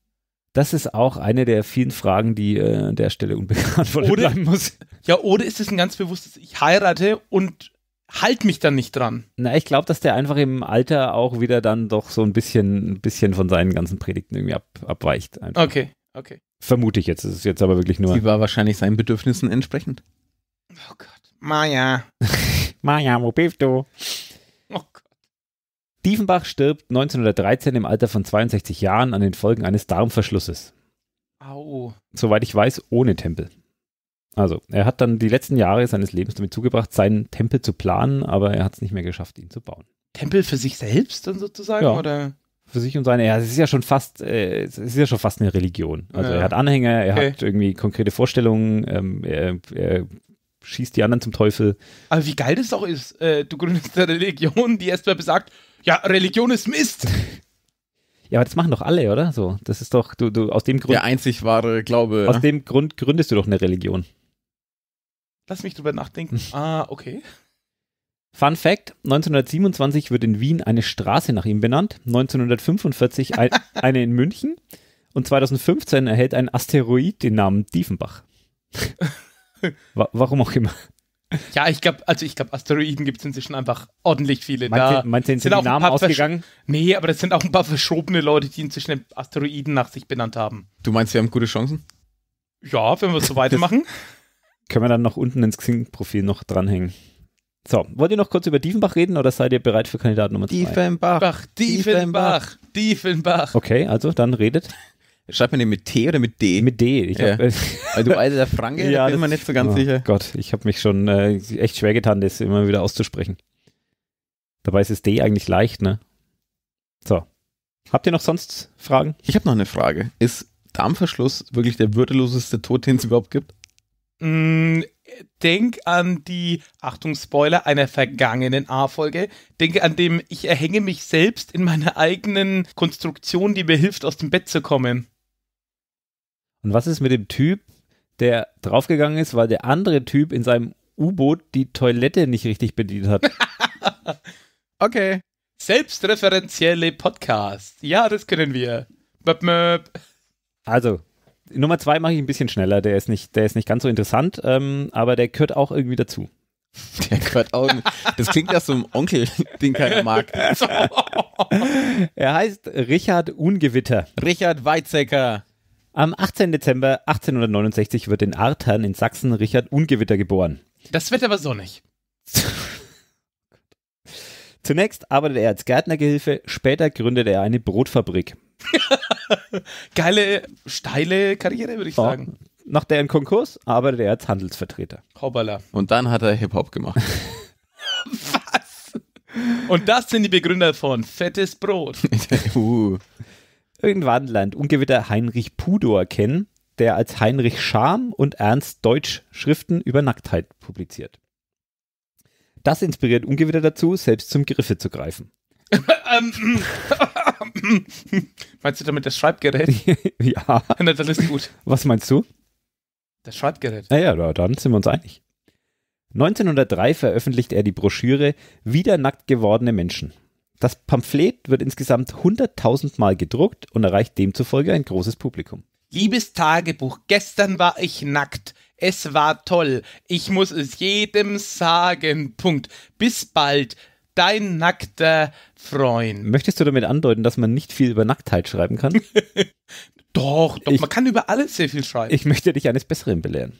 B: Das ist auch eine der vielen Fragen, die äh, an der Stelle unbeantwortet oder, bleiben
C: muss. Ja, oder ist es ein ganz bewusstes, ich heirate und halt mich dann nicht dran?
B: Na, ich glaube, dass der einfach im Alter auch wieder dann doch so ein bisschen, ein bisschen von seinen ganzen Predigten irgendwie ab,
A: abweicht. Einfach. Okay. Okay. Vermute ich jetzt. Es ist jetzt aber wirklich nur. Sie war wahrscheinlich seinen Bedürfnissen entsprechend.
B: Oh Gott. Maya. *laughs* Maya, wo bist du? Oh Gott. Diefenbach stirbt 1913 im Alter von 62 Jahren an den Folgen eines Darmverschlusses. Au. Soweit ich weiß, ohne Tempel. Also, er hat dann die letzten Jahre seines Lebens damit zugebracht, seinen Tempel zu planen, aber er hat es nicht mehr geschafft, ihn zu bauen.
C: Tempel für sich selbst dann sozusagen? Ja. Oder?
B: für sich und seine. Ja, es ist ja schon fast, äh, es ist ja schon fast eine Religion. Also ja. er hat Anhänger, er okay. hat irgendwie konkrete Vorstellungen, ähm, er, er, schießt die anderen zum Teufel.
C: Aber wie geil das doch ist, äh, du gründest eine Religion, die erstmal besagt, ja, Religion ist Mist. *laughs*
B: Ja, aber das machen doch alle, oder? So, das ist doch, du, du, aus dem Grund. Der einzig wahre Glaube. Aus ne? dem Grund gründest du doch eine Religion.
C: Lass mich drüber nachdenken. *laughs* ah, okay.
B: Fun Fact: 1927 wird in Wien eine Straße nach ihm benannt, 1945 ein, *laughs* eine in München und 2015 erhält ein Asteroid den Namen Diefenbach. *laughs* Warum auch immer.
C: Ja, ich glaube, also ich glaube, Asteroiden gibt es inzwischen einfach ordentlich viele. Meinst, da meinst du, sind, sind die Namen ausgegangen? Nee, aber das sind auch ein paar verschobene Leute, die inzwischen Asteroiden nach sich benannt haben.
A: Du meinst, wir haben gute Chancen?
C: Ja, wenn wir so weitermachen.
B: *laughs* können wir dann noch unten ins Xing-Profil noch dranhängen. So, wollt ihr noch kurz über Diefenbach reden oder seid ihr bereit für Kandidat Nummer 2? Diefenbach,
C: Bach, Diefenbach, Diefenbach, Diefenbach.
B: Okay, also dann redet.
A: Schreibt man den mit T oder mit D? Mit D. Ich ja. hab, äh, *laughs* Weil also du der Franke, ja, bin ich mir nicht so ganz oh sicher.
B: Gott, ich habe mich schon äh, echt schwer getan, das immer wieder auszusprechen.
A: Dabei ist es D eigentlich leicht, ne? So. Habt ihr noch sonst Fragen? Ich habe noch eine Frage. Ist Darmverschluss wirklich der würdeloseste Tod, den es überhaupt gibt? Mm,
C: denk an die, Achtung, Spoiler, einer vergangenen A-Folge. Denke an dem, ich erhänge mich selbst in meiner eigenen Konstruktion, die mir hilft, aus dem Bett zu
B: kommen. Und was ist mit dem Typ, der draufgegangen ist, weil der andere Typ in seinem U-Boot die Toilette nicht richtig bedient hat?
C: *laughs* okay. Selbstreferenzielle Podcast. Ja, das können wir. Möp,
B: möp. Also, Nummer zwei mache ich ein bisschen schneller, der ist nicht, der ist nicht ganz so interessant, ähm, aber der gehört auch irgendwie dazu. *laughs* Der gehört auch. Das klingt nach so einem Onkel, *laughs* den keiner mag. *laughs* er heißt Richard Ungewitter. Richard
A: Weizsäcker.
B: Am 18. Dezember 1869 wird in Artern in Sachsen Richard Ungewitter geboren.
A: Das Wetter war sonnig.
B: Zunächst arbeitet er als Gärtnergehilfe, später gründet er eine Brotfabrik.
A: *laughs* Geile, steile Karriere, würde ich ja. sagen. Nach deren Konkurs arbeitet er als Handelsvertreter. Hoppala. Und dann hat er Hip-Hop gemacht. *laughs* Was?
C: Und das sind die Begründer von Fettes Brot.
A: *laughs* uh. Irgendwann lernt
B: Ungewitter Heinrich Pudor kennen, der als Heinrich Scham und Ernst Deutsch Schriften über Nacktheit publiziert. Das inspiriert Ungewitter dazu, selbst zum Griffe zu greifen. Ähm,
C: meinst du damit das Schreibgerät? *laughs* ja. *laughs* Na, dann ist gut. Was meinst du? Das Schreibgerät.
B: Naja, ja, dann sind wir uns einig. 1903 veröffentlicht er die Broschüre Wieder nackt gewordene Menschen. Das Pamphlet wird insgesamt 100.000 Mal gedruckt und erreicht demzufolge ein großes Publikum.
C: Liebes Tagebuch, gestern war ich nackt. Es war toll. Ich muss es jedem sagen. Punkt. Bis bald dein
B: nackter Freund. Möchtest du damit andeuten, dass man nicht viel über Nacktheit schreiben kann? *laughs* doch, doch ich, man kann über alles sehr viel schreiben. Ich möchte dich eines Besseren belehren.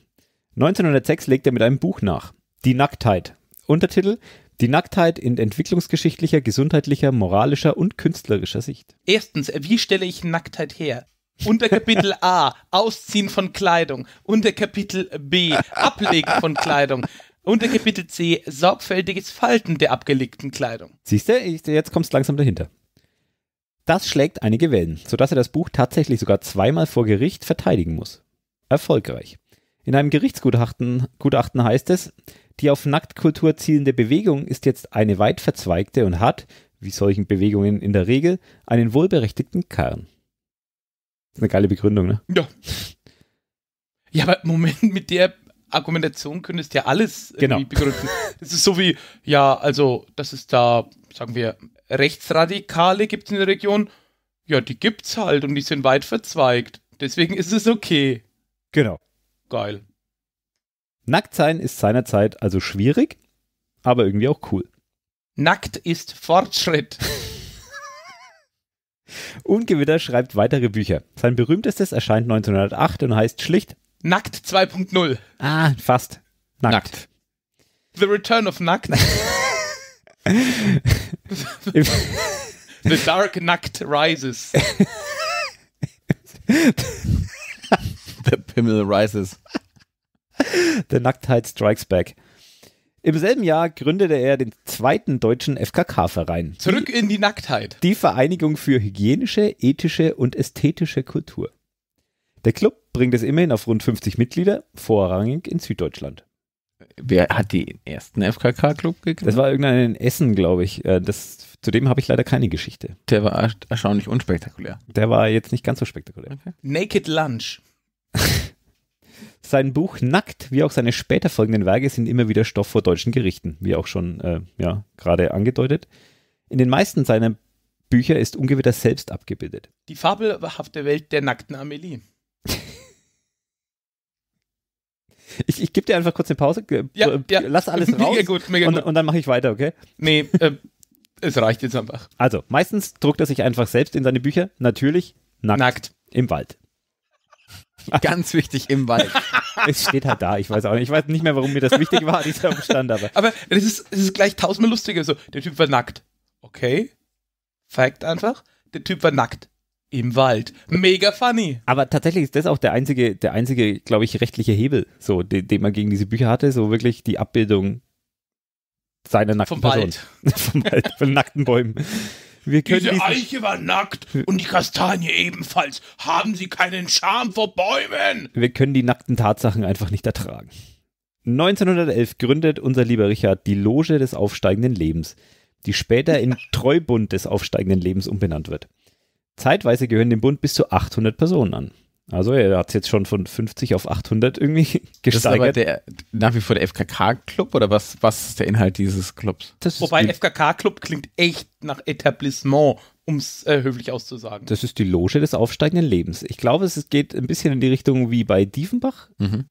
B: 1906 legt er mit einem Buch nach. Die Nacktheit. Untertitel Die Nacktheit in entwicklungsgeschichtlicher, gesundheitlicher, moralischer und künstlerischer Sicht.
C: Erstens, wie stelle ich Nacktheit her? Unterkapitel A, Ausziehen von Kleidung. Unterkapitel B, Ablegen von Kleidung. Unter C, sorgfältiges Falten der abgelegten Kleidung.
B: Siehst du, jetzt kommst du langsam dahinter. Das schlägt einige Wellen, sodass er das Buch tatsächlich sogar zweimal vor Gericht verteidigen muss. Erfolgreich. In einem Gerichtsgutachten Gutachten heißt es, die auf Nacktkultur zielende Bewegung ist jetzt eine weit verzweigte und hat, wie solchen Bewegungen in der Regel, einen wohlberechtigten Kern. ist eine geile Begründung, ne?
C: Ja. Ja, aber Moment, mit der Argumentation könntest ja alles genau. begründen. Das ist so wie, ja, also, dass es da, sagen wir, Rechtsradikale gibt in der Region. Ja, die gibt's halt und die sind weit verzweigt. Deswegen ist es okay. Genau. Geil.
B: Nackt sein ist seinerzeit also schwierig, aber irgendwie auch cool.
C: Nackt ist
B: Fortschritt. *laughs* Ungewitter schreibt weitere Bücher. Sein berühmtestes erscheint 1908 und heißt schlicht Nackt 2.0. Ah, fast. Nackt. Nackt.
C: The Return of Nackt. *laughs* The Dark Nackt Rises.
A: The Pimmel Rises. The
B: Nacktheit Strikes Back. Im selben Jahr gründete er den zweiten deutschen FKK-Verein. Zurück die, in
C: die Nacktheit.
B: Die Vereinigung für hygienische, ethische und ästhetische Kultur. Der Club bringt es immerhin auf rund 50 Mitglieder, vorrangig in Süddeutschland.
A: Wer hat den ersten FKK-Club gekriegt? Das war irgendein in Essen, glaube ich. Äh, das, zu dem habe ich leider keine Geschichte. Der war erstaunlich unspektakulär. Der war jetzt nicht ganz so spektakulär. Okay.
B: Naked Lunch. Sein Buch Nackt, wie auch seine später folgenden Werke, sind immer wieder Stoff vor deutschen Gerichten, wie auch schon äh, ja, gerade angedeutet. In den meisten seiner Bücher ist Ungewitter selbst abgebildet.
C: Die fabelhafte Welt der nackten Amelie. *laughs*
B: Ich, ich gebe dir einfach kurz eine Pause, ja, äh, ja. lass alles *laughs* raus mega gut, mega und, gut. und dann mache ich weiter, okay? Nee, äh, es reicht jetzt einfach. Also, meistens druckt er sich einfach selbst in seine Bücher, natürlich nackt. Nackt. Im Wald. *laughs* Ganz wichtig, im Wald. *laughs* es steht halt da, ich weiß auch nicht. Ich weiß
C: nicht mehr, warum mir das wichtig war, dieser Umstand, aber. Aber es ist, es ist gleich tausendmal lustiger so. Der Typ war nackt. Okay. Fakt einfach.
B: Der Typ war nackt im Wald. Mega funny. Aber tatsächlich ist das auch der einzige, der einzige, glaube ich, rechtliche Hebel, so, den, den, man gegen diese Bücher hatte, so wirklich die Abbildung seiner nackten Vom Person. Wald. *laughs* Vom Wald, von nackten Bäumen. Wir können diese Eiche
C: war nackt und die Kastanie ebenfalls. Haben Sie keinen Charme vor Bäumen?
B: Wir können die nackten Tatsachen einfach nicht ertragen. 1911 gründet unser lieber Richard die Loge des aufsteigenden Lebens, die später in Treubund des aufsteigenden Lebens umbenannt wird. Zeitweise gehören dem Bund bis zu 800 Personen an. Also er hat es jetzt schon von 50 auf 800 irgendwie gesteigert. *laughs* Das ist aber der,
A: nach wie vor der FKK-Club oder was, was ist der Inhalt dieses Clubs? Wobei FKK-Club klingt
C: echt nach Etablissement, um es äh, höflich auszusagen.
A: Das ist die Loge des aufsteigenden
B: Lebens. Ich glaube, es geht ein bisschen in die Richtung wie bei Diefenbach. Mhm.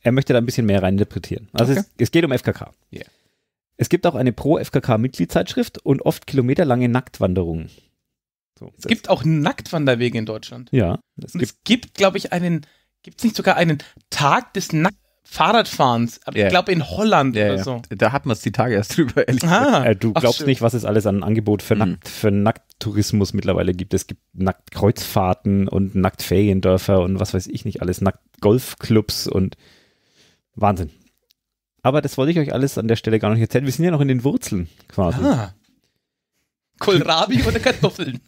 B: Er möchte da ein bisschen mehr reininterpretieren. Also okay. es, es, geht um FKK. Yeah. Es gibt auch eine Pro-FKK-Mitgliedszeitschrift und oft kilometerlange Nacktwanderungen. So, es gibt
C: auch Nacktwanderwege in Deutschland.
A: Ja.
B: Es und
C: gibt, es gibt, glaube ich, einen, gibt es nicht sogar einen Tag des Nackt
A: Fahrradfahrens, aber yeah. ich glaube in Holland yeah, oder so. Da hat man es die Tage erst *laughs* drüber, ehrlich ah, äh, Du glaubst ach, nicht,
B: was es alles an Angebot für, mhm. Nackt, für Nackttourismus mittlerweile gibt. Es gibt Nacktkreuzfahrten und Nacktferiendörfer und was weiß ich nicht alles, Nacktgolfclubs und Wahnsinn. Aber das wollte ich euch alles an der Stelle gar nicht erzählen. Wir sind ja noch in den Wurzeln quasi. Ah.
C: Kohlrabi oder Kartoffeln?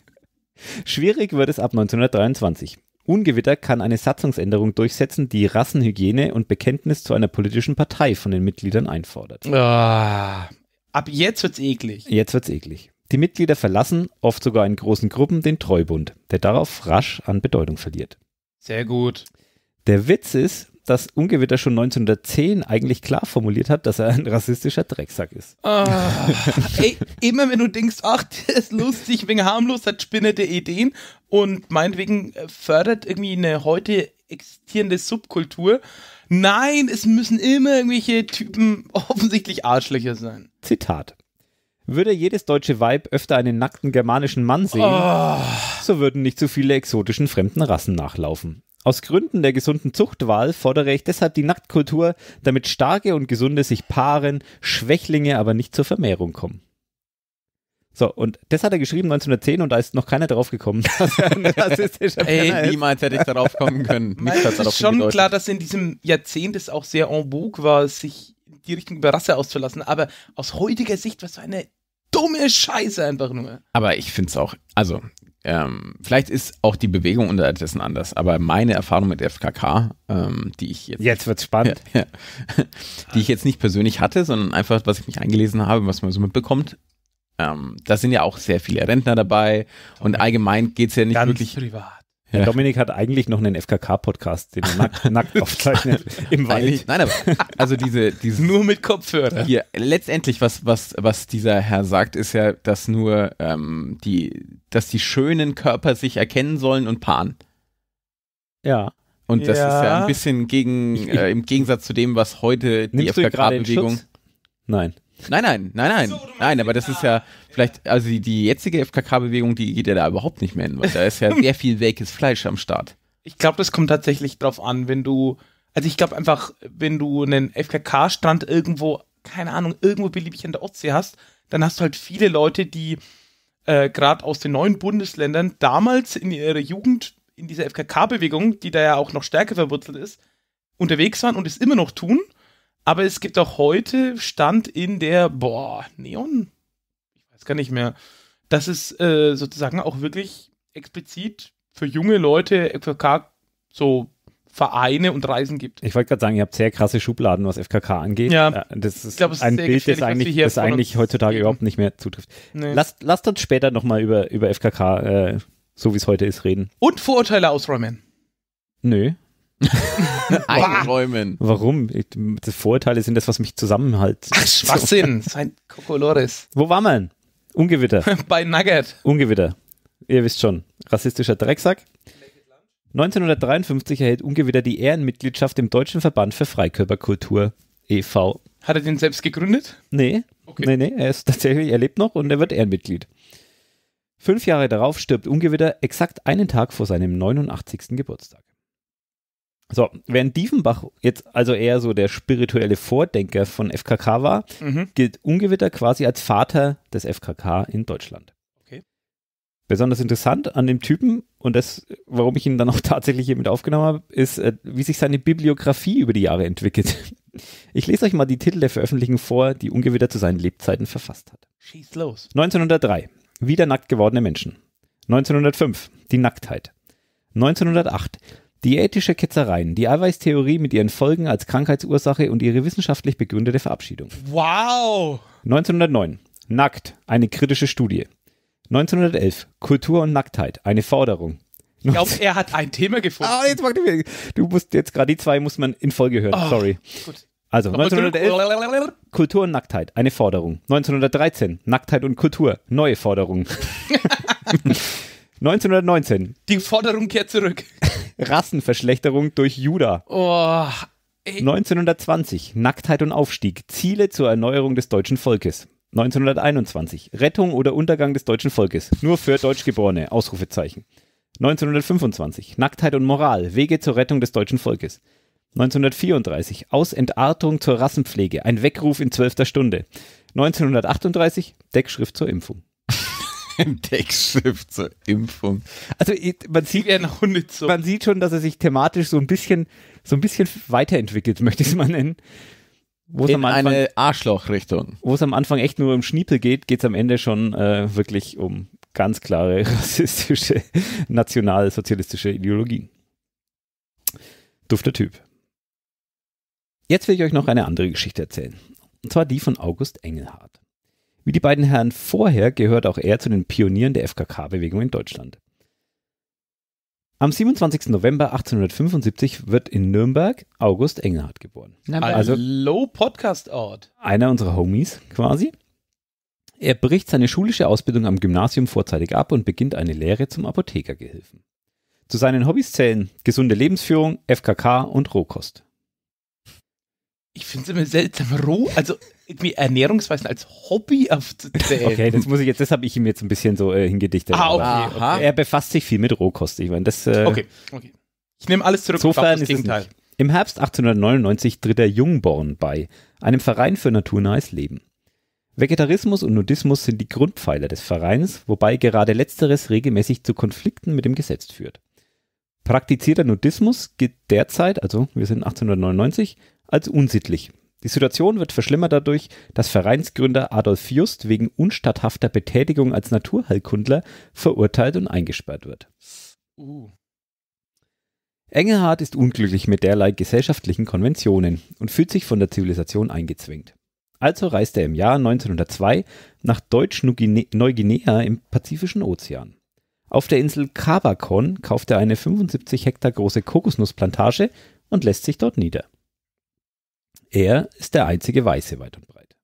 B: Schwierig wird es ab 1923. Ungewitter kann eine Satzungsänderung durchsetzen, die Rassenhygiene und Bekenntnis zu einer politischen Partei von den Mitgliedern einfordert. Ah,
C: ab jetzt wird's eklig. Jetzt
B: wird's eklig. Die Mitglieder verlassen, oft sogar in großen Gruppen, den Treubund, der darauf rasch an Bedeutung verliert. Sehr gut. Der Witz ist, dass Ungewitter schon 1910 eigentlich klar formuliert hat, dass er ein rassistischer Drecksack ist. Ah, *laughs* ey,
C: immer wenn du denkst, ach, *laughs* das ist lustig, wegen harmlos, hat spinnende Ideen und meinetwegen äh, fördert irgendwie eine heute existierende Subkultur. Nein, es müssen immer irgendwelche
B: Typen *laughs* offensichtlich Arschlöcher sein. Zitat. Würde jedes deutsche Weib öfter einen nackten germanischen Mann sehen, oh. so würden nicht so viele exotischen fremden Rassen nachlaufen. Aus Gründen der gesunden Zuchtwahl fordere ich deshalb die Nacktkultur, damit starke und gesunde sich paaren, Schwächlinge aber nicht zur Vermehrung kommen. So, und das hat er geschrieben 1910 und da ist noch keiner drauf gekommen, *laughs*
C: Ey, niemals hätte ich darauf kommen
A: können. Nichts es ist schon klar,
C: dass in diesem Jahrzehnt es auch sehr en vogue war, sich die Richtung über Rasse auszulassen, aber aus heutiger Sicht, was für eine dumme Scheiße einfach nur.
A: Aber ich finde es auch, also ähm, vielleicht ist auch die Bewegung unterdessen anders, aber meine Erfahrung mit FKK, ähm, die ich jetzt. Jetzt wird's spannend. Ja, *laughs* ja, die ich jetzt nicht persönlich hatte, sondern einfach, was ich mich eingelesen habe, was man so mitbekommt. Ähm, da sind ja auch sehr viele Rentner dabei und allgemein geht es ja nicht Ganz wirklich. Privat.
B: Ja. Dominik hat eigentlich noch einen FKK-Podcast, den er nackt, *laughs* nackt aufzeichnet im Wald. Eigentlich, nein, aber
A: also diese, diese nur mit Kopfhörer. Hier, letztendlich was was was dieser Herr sagt, ist ja, dass nur ähm, die dass die schönen Körper sich erkennen sollen und paaren. Ja. Und das ja. ist ja ein bisschen gegen äh, im Gegensatz zu dem, was heute die FKK-Bewegung. Nein. Nein, nein, nein, nein. So, nein, aber das ist ja vielleicht, also die, die jetzige FKK-Bewegung, die geht ja da überhaupt nicht mehr hin, weil da ist ja *laughs* sehr viel welkes Fleisch am Start. Ich glaube, das kommt tatsächlich drauf an, wenn du, also ich glaube einfach, wenn du
C: einen FKK-Strand irgendwo, keine Ahnung, irgendwo beliebig an der Ostsee hast, dann hast du halt viele Leute, die äh, gerade aus den neuen Bundesländern damals in ihrer Jugend in dieser FKK-Bewegung, die da ja auch noch stärker verwurzelt ist, unterwegs waren und es immer noch tun aber es gibt auch heute Stand in der, boah, Neon? Ich weiß gar nicht mehr. Das ist äh, sozusagen auch wirklich explizit für junge Leute FKK so Vereine und Reisen gibt.
B: Ich wollte gerade sagen, ihr habt sehr krasse Schubladen, was FKK angeht. Ja, äh, das ist glaub, ein Bild, das eigentlich, das eigentlich heutzutage geben. überhaupt nicht mehr zutrifft. Nee. Lasst, lasst uns später nochmal über, über FKK, äh, so wie es heute ist, reden.
C: Und Vorurteile ausräumen.
B: Nö. *laughs*
C: Einräumen.
B: Warum? Die Vorurteile sind das, was mich zusammenhält. Ach, Schwachsinn. *laughs* Sein Kokolores. Wo war man? Ungewitter. *laughs* Bei Nugget. Ungewitter. Ihr wisst schon. Rassistischer Drecksack. 1953 erhält Ungewitter die Ehrenmitgliedschaft im Deutschen Verband für Freikörperkultur e.V. Hat er den selbst gegründet? Nee. Okay. Nee, nee, er ist tatsächlich, er lebt noch und er wird Ehrenmitglied. Fünf Jahre darauf stirbt Ungewitter exakt einen Tag vor seinem 89. Geburtstag. So, während Diefenbach jetzt also eher so der spirituelle Vordenker von FKK war, mhm. gilt Ungewitter quasi als Vater des FKK in Deutschland. Okay. Besonders interessant an dem Typen und das, warum ich ihn dann auch *laughs* tatsächlich hier mit aufgenommen habe, ist, äh, wie sich seine Bibliografie über die Jahre entwickelt. *laughs* Ich lese euch mal die Titel der Veröffentlichungen vor, die Ungewitter zu seinen Lebzeiten verfasst hat. Schieß los. 1903. Wieder nackt gewordene Menschen. 1905. Die Nacktheit. 1908. Diätische Ketzereien, die Eiweißtheorie mit ihren Folgen als Krankheitsursache und ihre wissenschaftlich begründete Verabschiedung. Wow! 1909, Nackt, eine kritische Studie. 1911, Kultur und Nacktheit, eine Forderung. Ich glaube, er hat ein Thema gefunden. Ah, jetzt mag ich, du musst jetzt gerade die zwei muss man in Folge hören. Oh, Sorry. Gut. Also 1911 Kultur und Nacktheit, eine Forderung. 1913 Nacktheit und Kultur, neue Forderung. *laughs* *laughs* 1919. Die Forderung kehrt zurück. *laughs* Rassenverschlechterung durch Juda. Oh, 1920. Nacktheit und Aufstieg. Ziele zur Erneuerung des deutschen Volkes. 1921. Rettung oder Untergang des deutschen Volkes. Nur für Deutschgeborene. Ausrufezeichen. 1925. Nacktheit und Moral. Wege zur Rettung des deutschen Volkes. 1934. Aus Entartung zur Rassenpflege. Ein Weckruf in zwölfter Stunde. 1938. Deckschrift zur Impfung im Textschiff zur Impfung. Also man sieht, er noch nicht so. man sieht schon, dass er sich thematisch so ein bisschen, so ein bisschen weiterentwickelt, *laughs* möchte ich es mal nennen. Wo's In Anfang, eine Arschlochrichtung. Wo es am Anfang echt nur um Schniepel geht, geht es am Ende schon äh, wirklich um ganz klare *laughs* rassistische, nationalsozialistische Ideologien. Dufter Typ. Jetzt will ich euch noch eine andere Geschichte erzählen. Und zwar die von August Engelhardt. Wie die beiden Herren vorher gehört auch er zu den Pionieren der FKK-Bewegung in Deutschland. Am 27. November 1875 wird in Nürnberg August Engelhardt geboren. Also Low
C: Podcast Ort.
B: Einer unserer Homies quasi. Er bricht seine schulische Ausbildung am Gymnasium vorzeitig ab und beginnt eine Lehre zum Apothekergehilfen. Zu seinen Hobbys zählen gesunde Lebensführung, FKK und Rohkost.
C: Ich finde es immer seltsam, roh, also irgendwie Ernährungsweisen als Hobby aufzuzählen. Okay, das
B: muss ich jetzt, das habe ich ihm jetzt ein bisschen so äh, hingedichtet. Ah, okay, okay, Er befasst sich viel mit Rohkost. Ich meine, das. Äh, okay,
C: okay. Ich nehme alles zurück. Insofern ist Gegenteil.
B: Im Herbst 1899 tritt er Jungborn bei, einem Verein für naturnahes Leben. Vegetarismus und Nudismus sind die Grundpfeiler des Vereins, wobei gerade letzteres regelmäßig zu Konflikten mit dem Gesetz führt. Praktizierter Nudismus gilt derzeit, also wir sind 1899, als unsittlich die Situation wird verschlimmert dadurch, dass Vereinsgründer Adolf Just wegen unstatthafter Betätigung als Naturheilkundler verurteilt und eingesperrt wird. Uh. Engelhardt ist unglücklich mit derlei gesellschaftlichen Konventionen und fühlt sich von der Zivilisation eingezwängt. Also reist er im Jahr 1902 nach Deutsch-Neuguinea im Pazifischen Ozean. Auf der Insel Kabakon kauft er eine 75 Hektar große Kokosnussplantage und lässt sich dort nieder. Er ist der einzige Weiße weit und breit.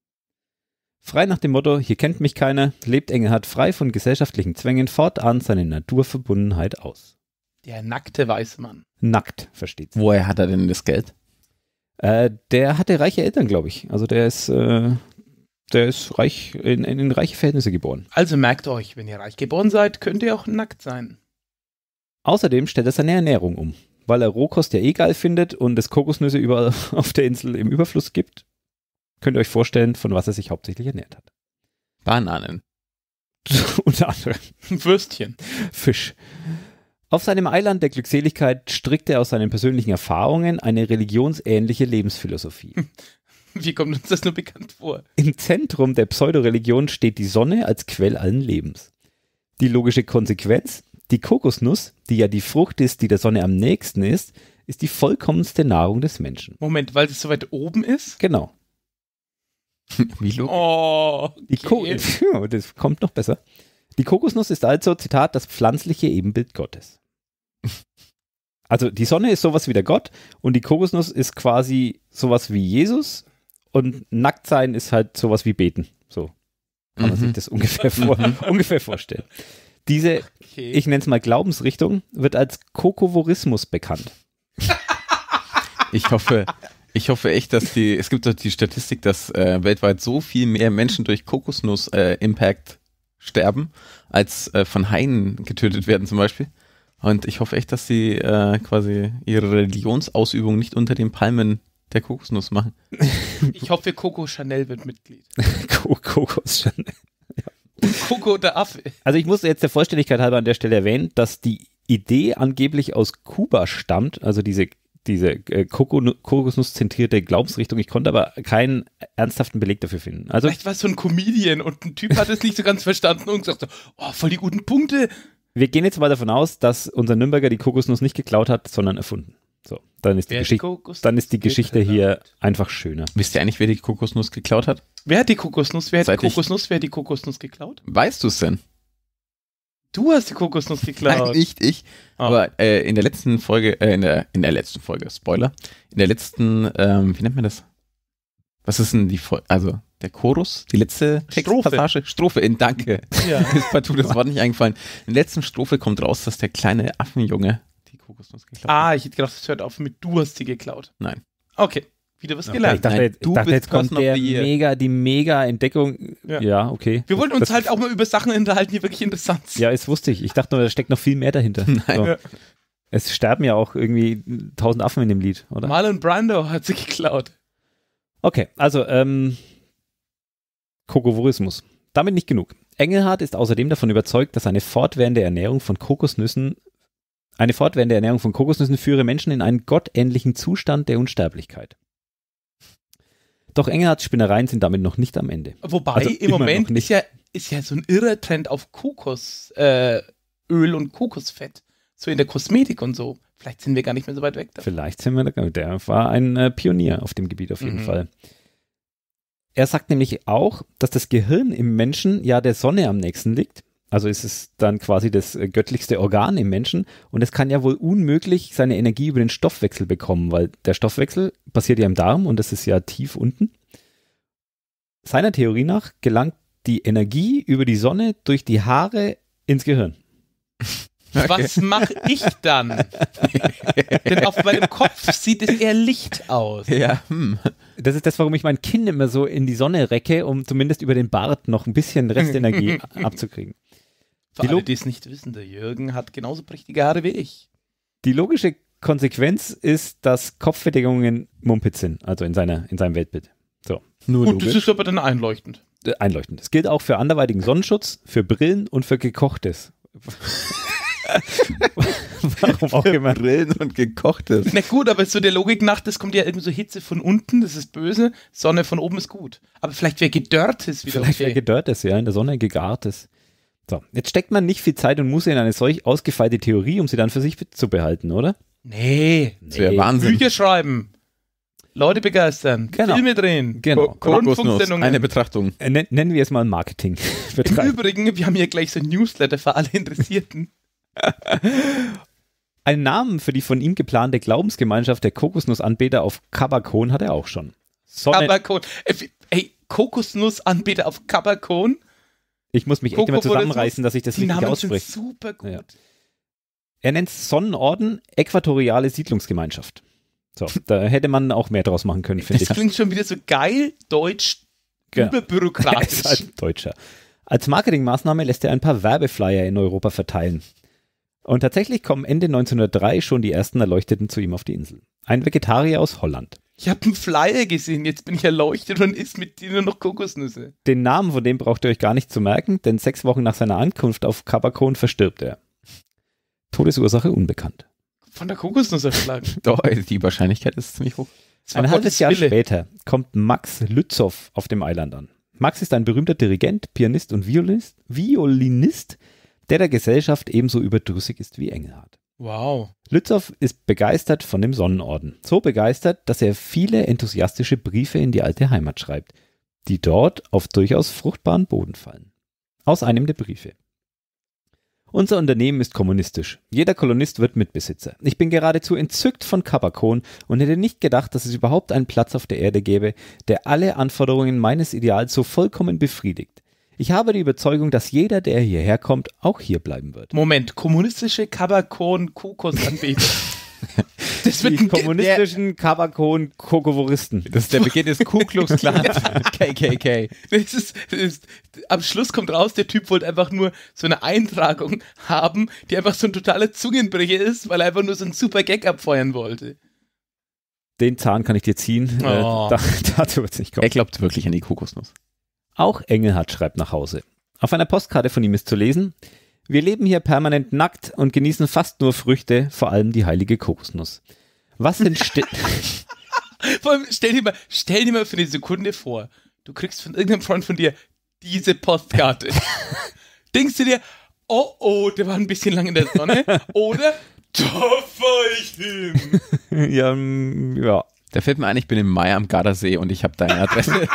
B: Frei nach dem Motto, hier kennt mich keiner, lebt Engelhard frei von gesellschaftlichen Zwängen fortan seine Naturverbundenheit aus.
C: Der nackte weiße Mann.
B: Nackt, versteht's. Woher hat er denn das Geld? Äh, der hatte reiche Eltern, glaube ich. Also der ist, äh, der ist reich, in, in, in reiche Verhältnisse geboren.
C: Also merkt euch, wenn ihr reich geboren seid, könnt ihr auch nackt sein.
B: Außerdem stellt er seine Ernährung um weil er Rohkost ja eh geil findet und es Kokosnüsse überall *laughs* auf der Insel im Überfluss gibt, könnt ihr euch vorstellen, von was er sich hauptsächlich ernährt hat. Bananen. *laughs* Unter anderem. Würstchen. Fisch. Auf seinem Eiland der Glückseligkeit strickt er aus seinen persönlichen Erfahrungen eine religionsähnliche Lebensphilosophie.
C: *laughs* Wie kommt uns das nur bekannt vor?
B: Im Zentrum der Pseudoreligion steht die Sonne als Quell allen Lebens. Die logische Konsequenz? Die Kokosnuss, die ja die Frucht ist, die der Sonne am nächsten ist, ist die vollkommenste Nahrung des Menschen.
C: Moment, weil es so weit oben
B: ist? Genau. *laughs* Wie Oh, okay. ja, *laughs* oh, das kommt noch besser. Die Kokosnuss ist also, Zitat, das pflanzliche Ebenbild Gottes. *laughs* Also die Sonne ist sowas wie der Gott und die Kokosnuss ist quasi sowas wie Jesus und Nacktsein ist halt sowas wie Beten. So kann man mhm. sich das ungefähr, vor, ungefähr vorstellen. Diese, okay. ich nenne es mal Glaubensrichtung, wird als Kokovorismus bekannt.
A: ich hoffe, ich hoffe echt, dass die, es gibt doch die Statistik, dass äh, weltweit so viel mehr Menschen durch Kokosnuss-Impact äh, sterben, als äh, von Haien getötet werden zum Beispiel. Und ich hoffe echt, dass sie äh, quasi ihre Religionsausübung nicht unter den Palmen der Kokosnuss machen.
C: Ich hoffe, Coco Chanel wird Mitglied.
A: *laughs* Kokos Chanel.
B: Koko der Affe. Also ich muss jetzt der Vollständigkeit halber an der Stelle erwähnen, dass die Idee angeblich aus Kuba stammt, also diese diese äh, kokosnuss-zentrierte Glaubensrichtung. Ich konnte aber keinen ernsthaften Beleg dafür finden. Also Vielleicht
C: war es so ein Comedian und ein Typ hat es nicht so ganz
B: verstanden und gesagt oh, voll die guten Punkte. Wir gehen jetzt mal davon aus, dass unser Nürnberger die Kokosnuss nicht geklaut hat, sondern erfunden. So, dann ist, die, Geschicht dann ist die Geschichte hier einfach schöner.
A: Wisst ihr eigentlich, wer die Kokosnuss geklaut hat? Wer hat die Kokosnuss? Wer hat Seit die
C: Kokosnuss? Wer hat die Kokosnuss geklaut?
A: Weißt du es denn?
C: Du hast die Kokosnuss geklaut. Nein, nicht
A: ich. Oh. Aber äh, in der letzten Folge, äh, in, der, in der letzten Folge, Spoiler, in der letzten, ähm, wie nennt man das? Was ist denn die Folge? Also, der Chorus, die letzte Textpassage, Strophe. Strophe, äh, in Danke. Ja. *laughs* ist partout das Wort nicht eingefallen. In der letzten Strophe kommt raus, dass der kleine Affenjunge die
C: Kokosnuss geklaut ah, hat. Ah, ich hätte gedacht, es hört auf mit du hast sie geklaut. Nein. Okay. Wieder was gelernt. Okay, ich dachte, Nein, ich dachte jetzt kommt der mega,
B: die mega Entdeckung. Ja. ja, okay. Wir wollten uns das halt auch mal über Sachen unterhalten, die wirklich interessant sind. Ja, das wusste ich. Ich dachte nur, da steckt noch viel mehr dahinter. *laughs* Nein. So. Ja. Es sterben ja auch irgendwie tausend Affen in dem Lied, oder?
C: Marlon Brando hat sie geklaut.
B: Okay, also, ähm, Kokovorismus. Damit nicht genug. Engelhardt ist außerdem davon überzeugt, dass eine fortwährende Ernährung von Kokosnüssen eine fortwährende Ernährung von Kokosnüssen führe Menschen in einen gottähnlichen Zustand der Unsterblichkeit. Doch Engelhards Spinnereien sind damit noch nicht am Ende. Wobei also im Moment ist ja,
C: ist ja so ein irrer Trend auf Kokosöl äh, und Kokosfett. So in der Kosmetik und so. Vielleicht sind wir gar nicht mehr so weit weg.
B: Davon. Vielleicht sind wir da. gar nicht. Der war ein äh, Pionier auf dem Gebiet auf jeden mhm. Fall. Er sagt nämlich auch, dass das Gehirn im Menschen ja der Sonne am nächsten liegt also ist es dann quasi das äh, göttlichste Organ im Menschen und es kann ja wohl unmöglich seine Energie über den Stoffwechsel bekommen, weil der Stoffwechsel passiert ja im Darm und das ist ja tief unten. Seiner Theorie nach gelangt die Energie über die Sonne durch die Haare ins Gehirn. *laughs* Okay. Was mache ich dann? *laughs* Denn auf meinem
C: Kopf sieht es eher Licht aus.
B: Ja, hm. Das ist das, warum ich mein Kinn immer so in die Sonne recke, um zumindest über den Bart noch ein bisschen Restenergie *laughs* abzukriegen. Für die alle,
C: die es nicht wissen, der Jürgen hat genauso prächtige Haare wie ich.
B: Die logische Konsequenz ist, dass Kopfbedeckungen Mumpitz sind, also in, seiner, in seinem Weltbild. So. Nur Gut, logisch. das ist aber dann einleuchtend. Äh, einleuchtend. Das gilt auch für anderweitigen Sonnenschutz, für Brillen und für gekochtes. *laughs* Warum auch immer. Brillen und gekochtes.
C: Na gut, aber so der Logik nach, das kommt ja irgendwie so Hitze von unten, das ist böse, Sonne von oben ist gut. Aber vielleicht wäre gedörrtes wieder Vielleicht okay. wäre
B: gedörrtes, ja, in der Sonne gegartes. So, jetzt steckt man nicht viel Zeit und muss in eine solch ausgefeilte Theorie, um sie dann für sich zu behalten, oder? Nee, das wäre Wahnsinn.
C: Bücher schreiben. Leute begeistern, genau.
B: Filme drehen, genau. Grundfunksendungen. Eine Betrachtung. Äh, nennen wir es mal Marketing. *laughs* Im Übrigen, wir haben hier gleich so ein Newsletter für alle Interessierten. *laughs* Einen Namen für die von ihm geplante Glaubensgemeinschaft der Kokosnussanbeter auf Kabakon hat er auch schon.
C: Sonne Kabakon. Äh, Ey, Kokosnussanbeter auf Kabakon? Ich muss mich Coco echt immer zusammenreißen, dass ich das die richtig Namen ausspreche. Sind
B: super gut. Ja. Er nennt Sonnenorden Äquatoriale Siedlungsgemeinschaft. So, da hätte man auch mehr draus machen können, finde ich. Das klingt schon
C: wieder so geil deutsch,
B: genau. überbürokratisch. *laughs* halt Deutscher. Als Marketingmaßnahme lässt er ein paar Werbeflyer in Europa verteilen. Und tatsächlich kommen Ende 1903 schon die ersten Erleuchteten zu ihm auf die Insel. Ein Vegetarier aus Holland. Ich habe einen
C: Flyer gesehen, jetzt bin ich erleuchtet und isst mit dir nur noch Kokosnüsse.
B: Den Namen von dem braucht ihr euch gar nicht zu merken, denn sechs Wochen nach seiner Ankunft auf Kabakon verstirbt er. Todesursache unbekannt. Von der
C: Kokosnuss erschlagen.
B: *laughs* Doch, die Wahrscheinlichkeit ist ziemlich hoch. Ein halbes Jahr Wille. später kommt Max Lützow auf dem Eiland an. Max ist ein berühmter Dirigent, Pianist und Violinist, Violinist der der Gesellschaft ebenso überdrüssig ist wie Engelhardt. Wow. Lützow ist begeistert von dem Sonnenorden. So begeistert, dass er viele enthusiastische Briefe in die alte Heimat schreibt, die dort auf durchaus fruchtbaren Boden fallen. Aus einem der Briefe. Unser Unternehmen ist kommunistisch. Jeder Kolonist wird Mitbesitzer. Ich bin geradezu entzückt von Kabakon und hätte nicht gedacht, dass es überhaupt einen Platz auf der Erde gäbe, der alle Anforderungen meines Ideals so vollkommen befriedigt. Ich habe die Überzeugung, dass jeder, der hierher kommt, auch hier bleiben wird.
C: Moment, kommunistische Kabakon Kokosanbeter.
A: Das *laughs* wird die kommunistischen Kabakon Kokovoristen. Das ist der Beginn des Ku Klux Klan KKK. *laughs* Das ist, das ist, am Schluss kommt raus, der Typ
C: wollte einfach nur so eine Eintragung haben, die einfach so ein totaler Zungenbrecher ist, weil er einfach nur so einen super Gag abfeuern wollte.
B: Den Zahn kann ich dir ziehen. Äh, oh. Äh, da, *laughs* dazu wird es nicht kommen. Er glaubt wirklich an die Kokosnuss. Auch Engelhardt schreibt nach Hause. Auf einer Postkarte von ihm ist zu lesen, wir leben hier permanent nackt und genießen fast nur Früchte, vor allem die heilige Kokosnuss. Was sind
C: *laughs* Vor allem, stell dir, mal, stell dir mal für eine Sekunde vor, du kriegst von irgendeinem Freund von dir diese Postkarte. *laughs* Denkst du dir, oh oh, der war ein bisschen lang in der Sonne, *laughs* oder da fahr ich hin.
A: ja, mm, ja. Da fällt mir ein, ich bin im Mai am Gardasee und ich habe deine Adresse.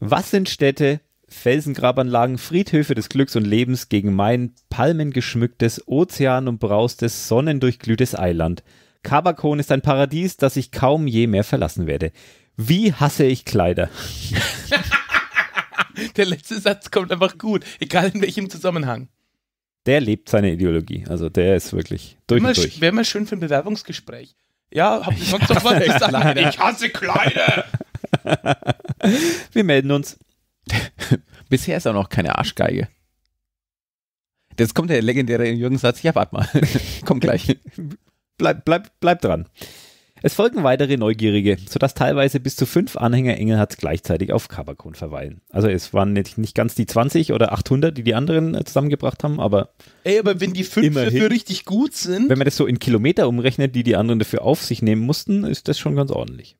B: Was sind Städte, Felsengrabanlagen, Friedhöfe des Glücks und Lebens gegen mein palmengeschmücktes, ozean und braustes, sonnendurchglühtes Eiland? Kabakon ist ein Paradies, das ich kaum je mehr verlassen werde. Wie hasse ich Kleider? *laughs* Der letzte Satz kommt einfach gut, egal in welchem Zusammenhang. Der lebt seine Ideologie, also der ist wirklich durch wär und durch.
C: Wäre mal schön für ein Bewerbungsgespräch. Ja, habt ihr sonst noch was zu sagen? Ich hasse Kleine. *laughs* Wir melden
A: uns. *laughs* Bisher ist er noch keine Arschgeige. Jetzt kommt der legendäre Jürgen-Satz. Ja, warte mal. *laughs* Kommt gleich. Bleib, bleib,
B: bleib dran. Es folgen weitere Neugierige, sodass teilweise bis zu fünf Anhänger Engelhards gleichzeitig auf Kabakon verweilen. Also es waren nicht ganz die 20 oder 800, die die anderen äh, zusammengebracht haben, aber... Ey, aber wenn die fünf immerhin, dafür richtig
C: gut sind... Wenn man
B: das so in Kilometer umrechnet, die die anderen dafür auf sich nehmen mussten, ist das schon ganz ordentlich.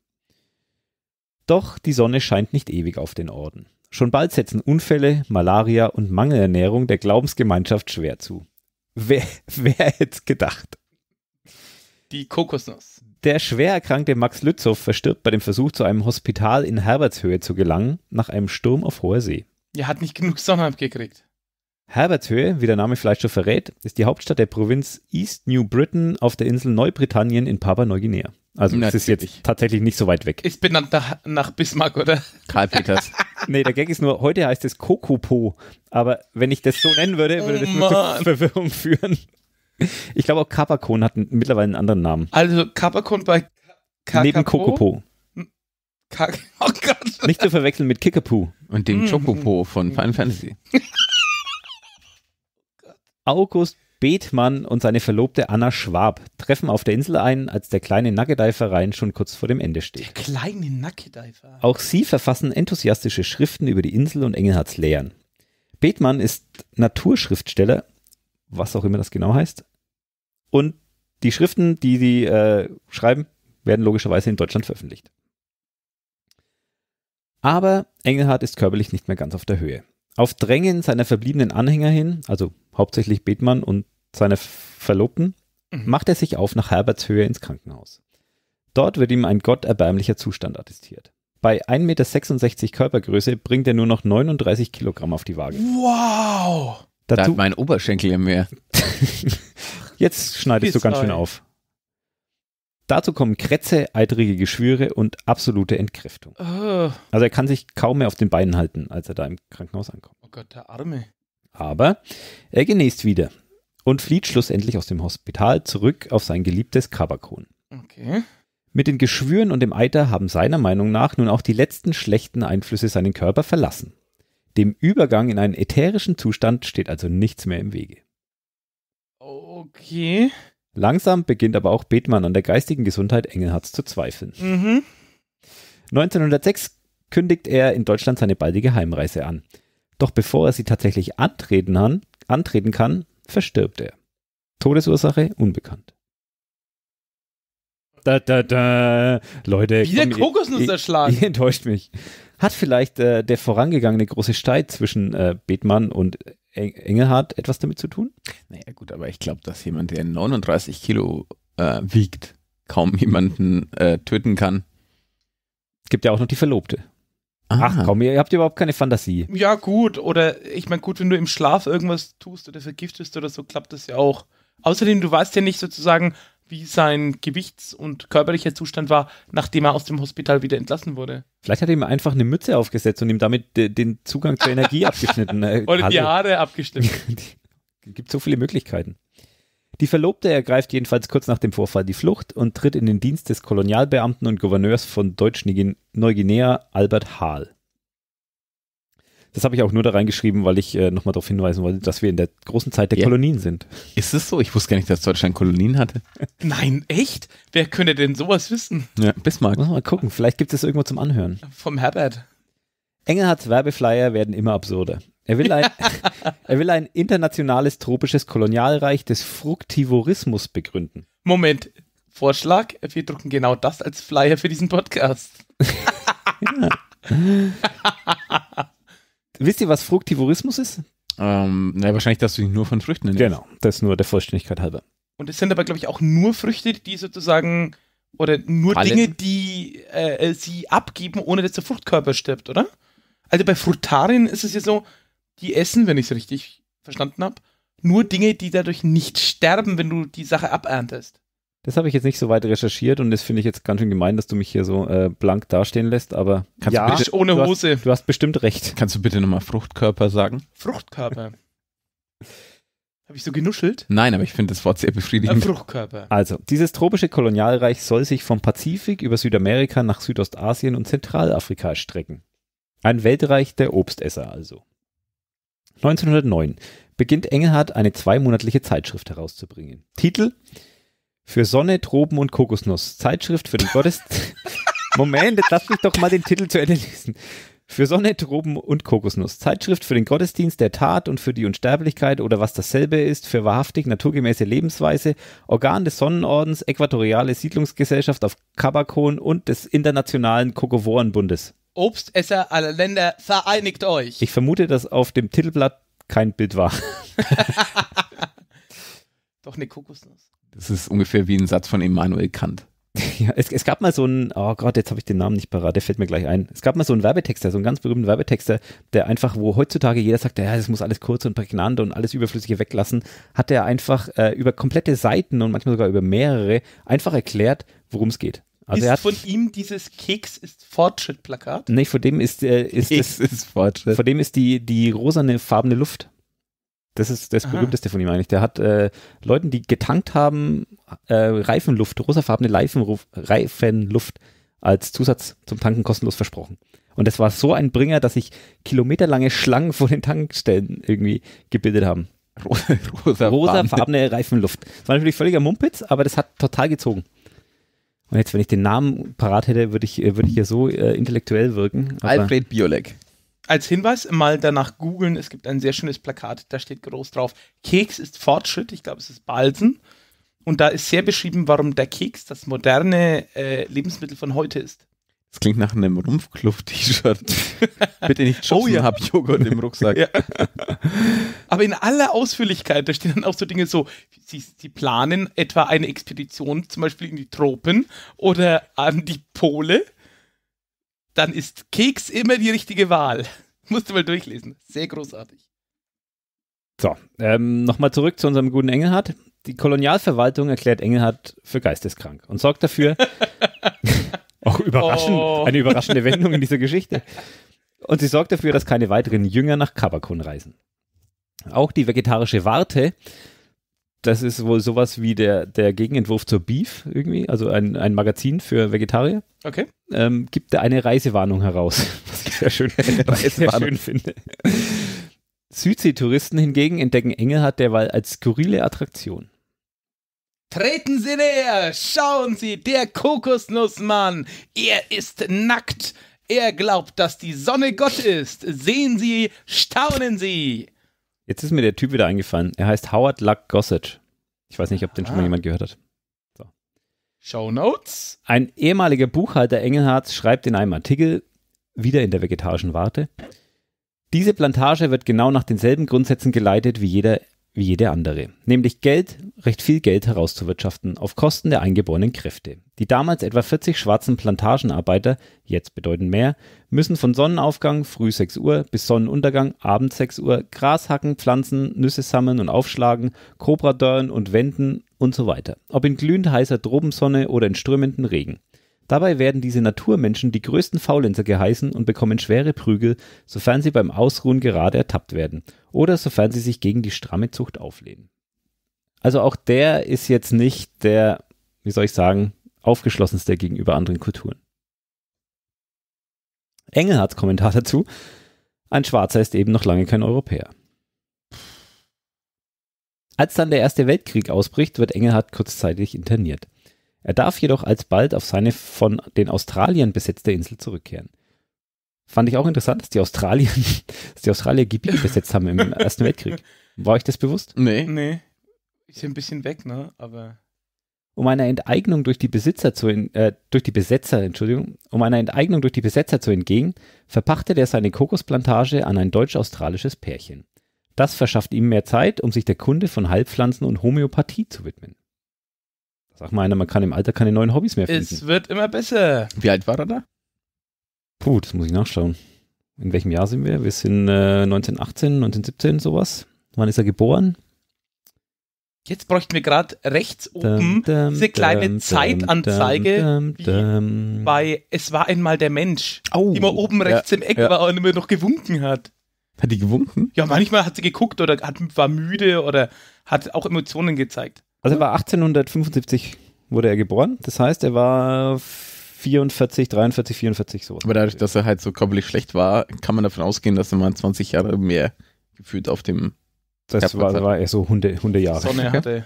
B: Doch die Sonne scheint nicht ewig auf den Orden. Schon bald setzen Unfälle, Malaria und Mangelernährung der Glaubensgemeinschaft schwer zu. Wer, *laughs* wer hätte gedacht?
C: Die Kokosnuss.
B: Der schwer erkrankte Max Lützow verstirbt bei dem Versuch, zu einem Hospital in Herbertshöhe zu gelangen, nach einem Sturm auf hoher See.
C: Er hat nicht genug Sonne abgekriegt.
B: Herbertshöhe, wie der Name vielleicht schon verrät, ist die Hauptstadt der Provinz East New Britain auf der Insel Neubritannien in Papua-Neuguinea. Also es ist jetzt tatsächlich nicht so weit weg.
C: Ist benannt nach, nach Bismarck, oder?
B: Karl Peters. *laughs* nee, der Gag ist nur, heute heißt es Kokopo. Aber wenn ich das so nennen würde, würde das oh, nur zu Verwirrung führen. Ich glaube auch Capacon hat mittlerweile einen anderen Namen.
A: Also Capacon bei K Neben Kokopo.
C: Hm? *laughs* oh
A: Gott. Nicht zu verwechseln mit Kickapoo. Und dem hm. Chocopo von Final Fantasy. *laughs*
B: Oh August Bethmann und seine Verlobte Anna Schwab treffen auf der Insel ein, als der kleine Nuggeteiferein schon kurz vor dem Ende steht. Der
C: kleine Nackedeifer.
B: Auch sie verfassen enthusiastische Schriften über die Insel und Engelhards Lehren. Bethmann ist Naturschriftsteller, was auch immer das genau heißt, und die Schriften, die sie äh, schreiben, werden logischerweise in Deutschland veröffentlicht. Aber Engelhardt ist körperlich nicht mehr ganz auf der Höhe. Auf Drängen seiner verbliebenen Anhänger hin, also hauptsächlich Bethmann und seiner Verlobten, mhm. macht er sich auf nach Herberts Höhe ins Krankenhaus. Dort wird ihm ein gotterbärmlicher Zustand attestiert. Bei 1,66 Meter Körpergröße bringt er nur noch 39 Kilogramm auf die Waage.
C: Wow!
B: Dazu, da hat mein Oberschenkel im Meer. *laughs* Jetzt schneidest Bis du ganz schön auf. Dazu kommen Krätze, eitrige Geschwüre und absolute Entkräftung. Oh. Also er kann sich kaum mehr auf den Beinen halten, als er da im Krankenhaus ankommt.
C: Oh Gott, der Arme.
B: Aber er genießt wieder und flieht schlussendlich aus dem Hospital zurück auf sein geliebtes Kabakon. Okay. Mit den Geschwüren und dem Eiter haben seiner Meinung nach nun auch die letzten schlechten Einflüsse seinen Körper verlassen. Dem Übergang in einen ätherischen Zustand steht also nichts mehr im Wege.
C: Okay.
B: Langsam beginnt aber auch Bethmann an der geistigen Gesundheit Engelhards zu zweifeln. Mhm. 1906 kündigt er in Deutschland seine baldige Heimreise an. Doch bevor er sie tatsächlich antreten, antreten kann, verstirbt er. Todesursache unbekannt. Da, da, da. Leute, wie der Kokosnuss erschlagen. Ihr, ihr enttäuscht mich. Hat vielleicht äh, der vorangegangene große Streit zwischen äh, Bethmann und Engelhardt etwas damit zu tun?
A: Naja, gut, aber ich glaube, dass jemand, der 39 Kilo äh, wiegt, kaum jemanden äh, töten kann. Es gibt ja auch noch die Verlobte. Aha. Ach komm, ihr habt überhaupt keine Fantasie.
C: Ja, gut, oder ich meine, gut, wenn du im Schlaf irgendwas tust oder vergiftest oder so, klappt das ja auch. Außerdem, du weißt ja nicht sozusagen, wie sein Gewichts- und körperlicher Zustand war, nachdem er aus dem Hospital wieder entlassen wurde.
B: Vielleicht hat er ihm einfach eine Mütze aufgesetzt und ihm damit den Zugang zur Energie abgeschnitten. *laughs* Äh, Oder die Haare abgeschnitten. Es *laughs* gibt so viele Möglichkeiten. Die Verlobte ergreift jedenfalls kurz nach dem Vorfall die Flucht und tritt in den Dienst des Kolonialbeamten und Gouverneurs von Deutsch-Neuguinea Albert Hall. Das habe ich auch nur da reingeschrieben, weil ich äh, nochmal darauf hinweisen wollte, dass wir in der
A: großen Zeit der ja. Kolonien sind. Ist es so? Ich wusste gar nicht, dass Deutschland Kolonien hatte.
C: *laughs* Nein, echt?
B: Wer könnte denn sowas wissen?
A: Ja, Bismarck. Muss mal gucken, vielleicht gibt es irgendwo zum Anhören.
B: Vom Herbert. Engelhards Werbeflyer werden immer absurder. Er will, ein, *laughs* *laughs* er will ein internationales tropisches Kolonialreich des Fruktivorismus begründen. Moment,
C: Vorschlag, wir drucken genau das als Flyer für diesen Podcast. ja.
B: Wisst ihr, was Fruktivorismus ist? Ähm, na, wahrscheinlich, dass du dich nur von Früchten ernährst. Genau, das nur der Vollständigkeit halber.
C: Und es sind aber, glaube ich, auch nur Früchte, die sozusagen oder nur Alles. Dinge, die äh, äh, sie abgeben, ohne dass der Fruchtkörper stirbt, oder? Also bei Frutarien ist es ja so, die essen, wenn ich es richtig verstanden habe, nur Dinge, die dadurch nicht sterben, wenn du die Sache aberntest.
B: Das habe ich jetzt nicht so weit recherchiert und das finde ich jetzt ganz schön gemein, dass du mich hier so äh, blank dastehen lässt, aber kannst ja, du bitte, ohne
C: du Hose.
A: Hast, du hast bestimmt recht. Kannst du bitte nochmal Fruchtkörper sagen?
C: Fruchtkörper.
B: Habe ich so genuschelt?
A: Nein, aber ich finde das Wort sehr äh, befriedigend. Fruchtkörper. Also, dieses tropische
B: Kolonialreich soll sich vom Pazifik über Südamerika nach Südostasien und Zentralafrika strecken. Ein Weltreich der Obstesser also. 1909 beginnt Engelhardt eine zweimonatliche Zeitschrift herauszubringen. Titel für Sonne, Tropen und Kokosnuss. Zeitschrift für den Gottesdienst. *laughs* Moment, lass mich doch mal den Titel zu Ende lesen. Für Sonne, Tropen und Kokosnuss. Zeitschrift für den Gottesdienst, der Tat und für die Unsterblichkeit oder was dasselbe ist, für wahrhaftig naturgemäße Lebensweise, Organ des Sonnenordens, Äquatoriale Siedlungsgesellschaft auf Kabakon und des Internationalen Kokovorenbundes.
C: Obstesser aller Länder, vereinigt euch.
B: Ich vermute, dass auf dem Titelblatt kein Bild war.
C: *laughs* Doch eine Kokosnuss.
B: Das ist ungefähr wie ein Satz von Immanuel
A: Kant. *laughs*
B: Ja, es, es, gab mal so einen, oh Gott, jetzt habe ich den Namen nicht parat, der fällt mir gleich ein. Es gab mal so einen Werbetexter, so einen ganz berühmten Werbetexter, der einfach, wo heutzutage jeder sagt, ja, das muss alles kurz und prägnant und alles Überflüssige weglassen, hat er einfach äh, über komplette Seiten und manchmal sogar über mehrere einfach erklärt, worum es geht. Also ist
C: von ihm dieses Keks ist Fortschritt-Plakat?
B: Nee, von dem ist, äh, ist Keks das, ist Fortschritt. Von dem ist die, die rosane farbene Luft. Das ist das Aha. berühmteste von ihm eigentlich. Der hat äh, Leuten, die getankt haben, äh, Reifenluft, rosafarbene Reifenluft, Reifenluft als Zusatz zum Tanken kostenlos versprochen. Und das war so ein Bringer, dass sich kilometerlange Schlangen vor den Tankstellen irgendwie gebildet haben. Rosa, rosafarbene Reifenluft. Das war natürlich völliger Mumpitz, aber das hat total gezogen. Und jetzt, wenn ich den Namen parat hätte, würde ich, äh, würde ich hier so äh, intellektuell wirken. Alfred
A: Biolek
C: als Hinweis mal danach googeln. Es gibt ein sehr schönes Plakat, da steht groß drauf: Keks ist Fortschritt. Ich glaube, es ist Balsen. Und da ist sehr beschrieben, warum der Keks das moderne äh, Lebensmittel von heute ist.
A: Das klingt nach einem Rumpfkluft-T-Shirt. *laughs* Bitte nicht oh schubsen, oh, ja. hab Joghurt im Rucksack. *laughs* ja.
C: Aber in aller Ausführlichkeit, da stehen dann auch so Dinge so, sie, sie, planen etwa eine Expedition zum Beispiel in die Tropen oder an die Pole dann ist Keks immer die richtige Wahl. *laughs* Musst du mal durchlesen. Sehr großartig.
B: So, ähm, nochmal zurück zu unserem guten Engelhardt. Die Kolonialverwaltung erklärt Engelhardt für geisteskrank und sorgt dafür, *laughs* auch überraschend, oh. eine überraschende Wendung in dieser Geschichte. Und sie sorgt dafür, dass keine weiteren Jünger nach Kabakon reisen. Auch die vegetarische Warte das ist wohl sowas wie der, der Gegenentwurf zur Beef irgendwie, also ein, ein Magazin für Vegetarier. Okay. Ähm, gibt da eine Reisewarnung heraus, *laughs* was ich sehr schön, *laughs* was ich sehr schön finde. Südseetouristen hingegen entdecken Engelhardt derweil als skurrile Attraktion.
C: Treten Sie näher, schauen Sie, der Kokosnussmann, er ist nackt, er glaubt, dass die Sonne Gott ist. Sehen Sie, staunen Sie.
B: Jetzt ist mir der Typ wieder eingefallen. Er heißt Howard Luck Gossage. Ich weiß nicht, ob den schon mal jemand gehört hat. So. Show Notes. Ein ehemaliger Buchhalter Engelhardt schreibt in einem Artikel, wieder in der vegetarischen Warte, diese Plantage wird genau nach denselben Grundsätzen geleitet wie jeder wie jede andere, nämlich Geld, recht viel Geld herauszuwirtschaften auf Kosten der eingeborenen Kräfte. Die damals etwa 40 schwarzen Plantagenarbeiter, jetzt bedeuten mehr, müssen von Sonnenaufgang früh 6 Uhr bis Sonnenuntergang abends 6 Uhr Gras hacken, pflanzen, Nüsse sammeln und aufschlagen, Kobra dörren und wenden und so weiter. Ob in glühend heißer Drobensonne oder in strömenden Regen. Dabei werden diese Naturmenschen die größten Faulenzer geheißen und bekommen schwere Prügel, sofern sie beim Ausruhen gerade ertappt werden oder sofern sie sich gegen die stramme Zucht auflehnen. Also auch der ist jetzt nicht der, wie soll ich sagen, aufgeschlossenste gegenüber anderen Kulturen. Engelhards Kommentar dazu. Ein Schwarzer ist eben noch lange kein Europäer. Als dann der Erste Weltkrieg ausbricht, wird Engelhardt kurzzeitig interniert. Er darf jedoch alsbald auf seine von den Australiern besetzte Insel zurückkehren. Fand ich auch interessant, dass die Australier, *laughs* dass die Australier Gebiete *laughs* besetzt haben im Ersten Weltkrieg. War euch das bewusst? Nee. Nee.
C: Ist ein bisschen weg, ne? Aber.
B: Um einer Enteignung durch die Besitzer zu äh, durch die Besetzer, Entschuldigung, um einer Enteignung durch die Besetzer zu entgehen, verpachtet er seine Kokosplantage an ein deutsch-australisches Pärchen. Das verschafft ihm mehr Zeit, um sich der Kunde von Heilpflanzen und Homöopathie zu widmen. Sag mal einer, man kann im Alter keine neuen Hobbys mehr finden.
C: Es wird immer besser.
B: Wie alt war er da? Puh, das muss ich nachschauen. In welchem Jahr sind wir? Wir sind äh, 1918, 1917, sowas. Wann ist er geboren?
C: Jetzt bräuchten wir gerade rechts oben dum, dum, diese kleine dum, Zeitanzeige bei Es war einmal der Mensch, oh, die mal oben rechts ja, im Eck ja. war und immer noch gewunken hat. Hat die gewunken? Ja, manchmal hat sie geguckt oder hat, war müde oder hat auch Emotionen gezeigt.
B: Also er war 1875 wurde er geboren. Das heißt, er war 44, 43, 44 so.
A: Aber dadurch, dass er halt so körperlich schlecht war, kann man davon ausgehen, dass er mal 20 Jahre mehr gefühlt auf dem Das war, hatte. war eher so Hunde, Hundejahre. Sonne *laughs* hatte.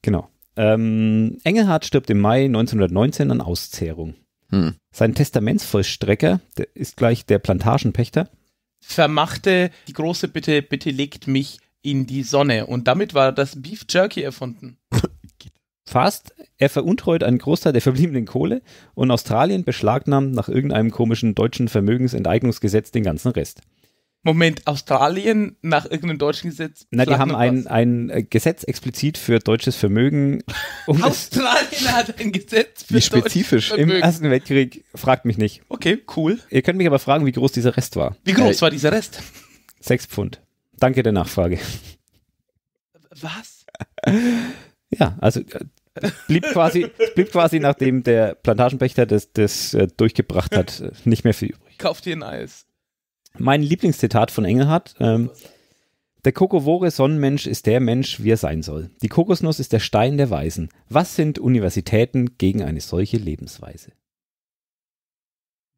A: genau. Ähm, Engelhardt stirbt im Mai
B: 1919 an Auszehrung. Hm. Sein Testamentsvollstrecker ist gleich der Plantagenpächter.
C: Vermachte, die große Bitte, bitte legt mich in die Sonne. Und damit war das Beef Jerky erfunden.
B: *laughs* Fast, er veruntreut einen Großteil der verbliebenen Kohle und Australien beschlagnahmt nach irgendeinem komischen deutschen Vermögensenteignungsgesetz den ganzen Rest.
C: Moment, Australien nach irgendeinem deutschen Gesetz? Na, die haben ein,
B: ein äh, Gesetz explizit für deutsches Vermögen. Um
C: Australien hat ein
A: Gesetz für wie spezifisch deutsches Vermögen. im
B: Ersten Weltkrieg, fragt mich nicht. Okay, cool. Ihr könnt mich aber fragen, wie groß dieser Rest war. Wie groß äh, war dieser Rest? Sechs Pfund. Danke der Nachfrage. Was? Ja, also es äh, blieb quasi, es blieb quasi nachdem der Plantagenpächter das, das äh, durchgebracht hat, äh, nicht mehr viel übrig.
C: Kauf dir ein Eis.
B: Mein Lieblingszitat von Engelhardt. Ähm, der kokovore Sonnenmensch ist der Mensch, wie er sein soll. Die Kokosnuss ist der Stein der Weisen. Was sind Universitäten gegen eine solche Lebensweise?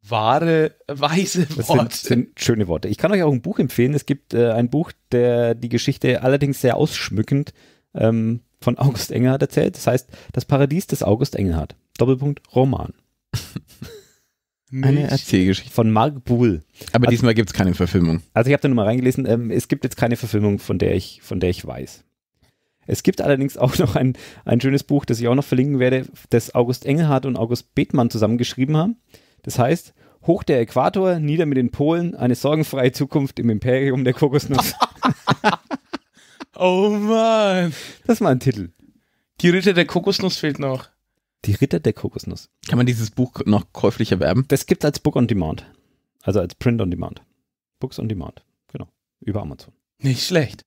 C: wahre, äh, weise Worte. *laughs*
B: Das sind, sind, schöne Worte. Ich kann euch auch ein Buch empfehlen. Es gibt äh, ein Buch, der die Geschichte allerdings sehr ausschmückend ähm, von August Engelhardt erzählt. Das heißt, das Paradies des August Engelhardt. Doppelpunkt Roman.
A: *laughs* Eine
B: Erzählgeschichte. Von Mark Buhl. Aber also, diesmal gibt es keine Verfilmung. Also ich habe da nur mal reingelesen, ähm, es gibt jetzt keine Verfilmung, von der ich, von der ich weiß. Es gibt allerdings auch noch ein, ein schönes Buch, das ich auch noch verlinken werde, das August Engelhardt und August Bethmann zusammengeschrieben haben. Das heißt, hoch der Äquator, nieder mit den Polen, eine sorgenfreie Zukunft im Imperium der Kokosnuss. *laughs* oh
A: Mann. Das ist mal ein
B: Titel. Die
A: Ritter der Kokosnuss fehlt noch. Die Ritter der Kokosnuss. Kann man dieses Buch noch käuflich erwerben? Das gibt es als Book on Demand. Also als Print
B: on Demand. Books on Demand. Genau. Über Amazon. Nicht schlecht.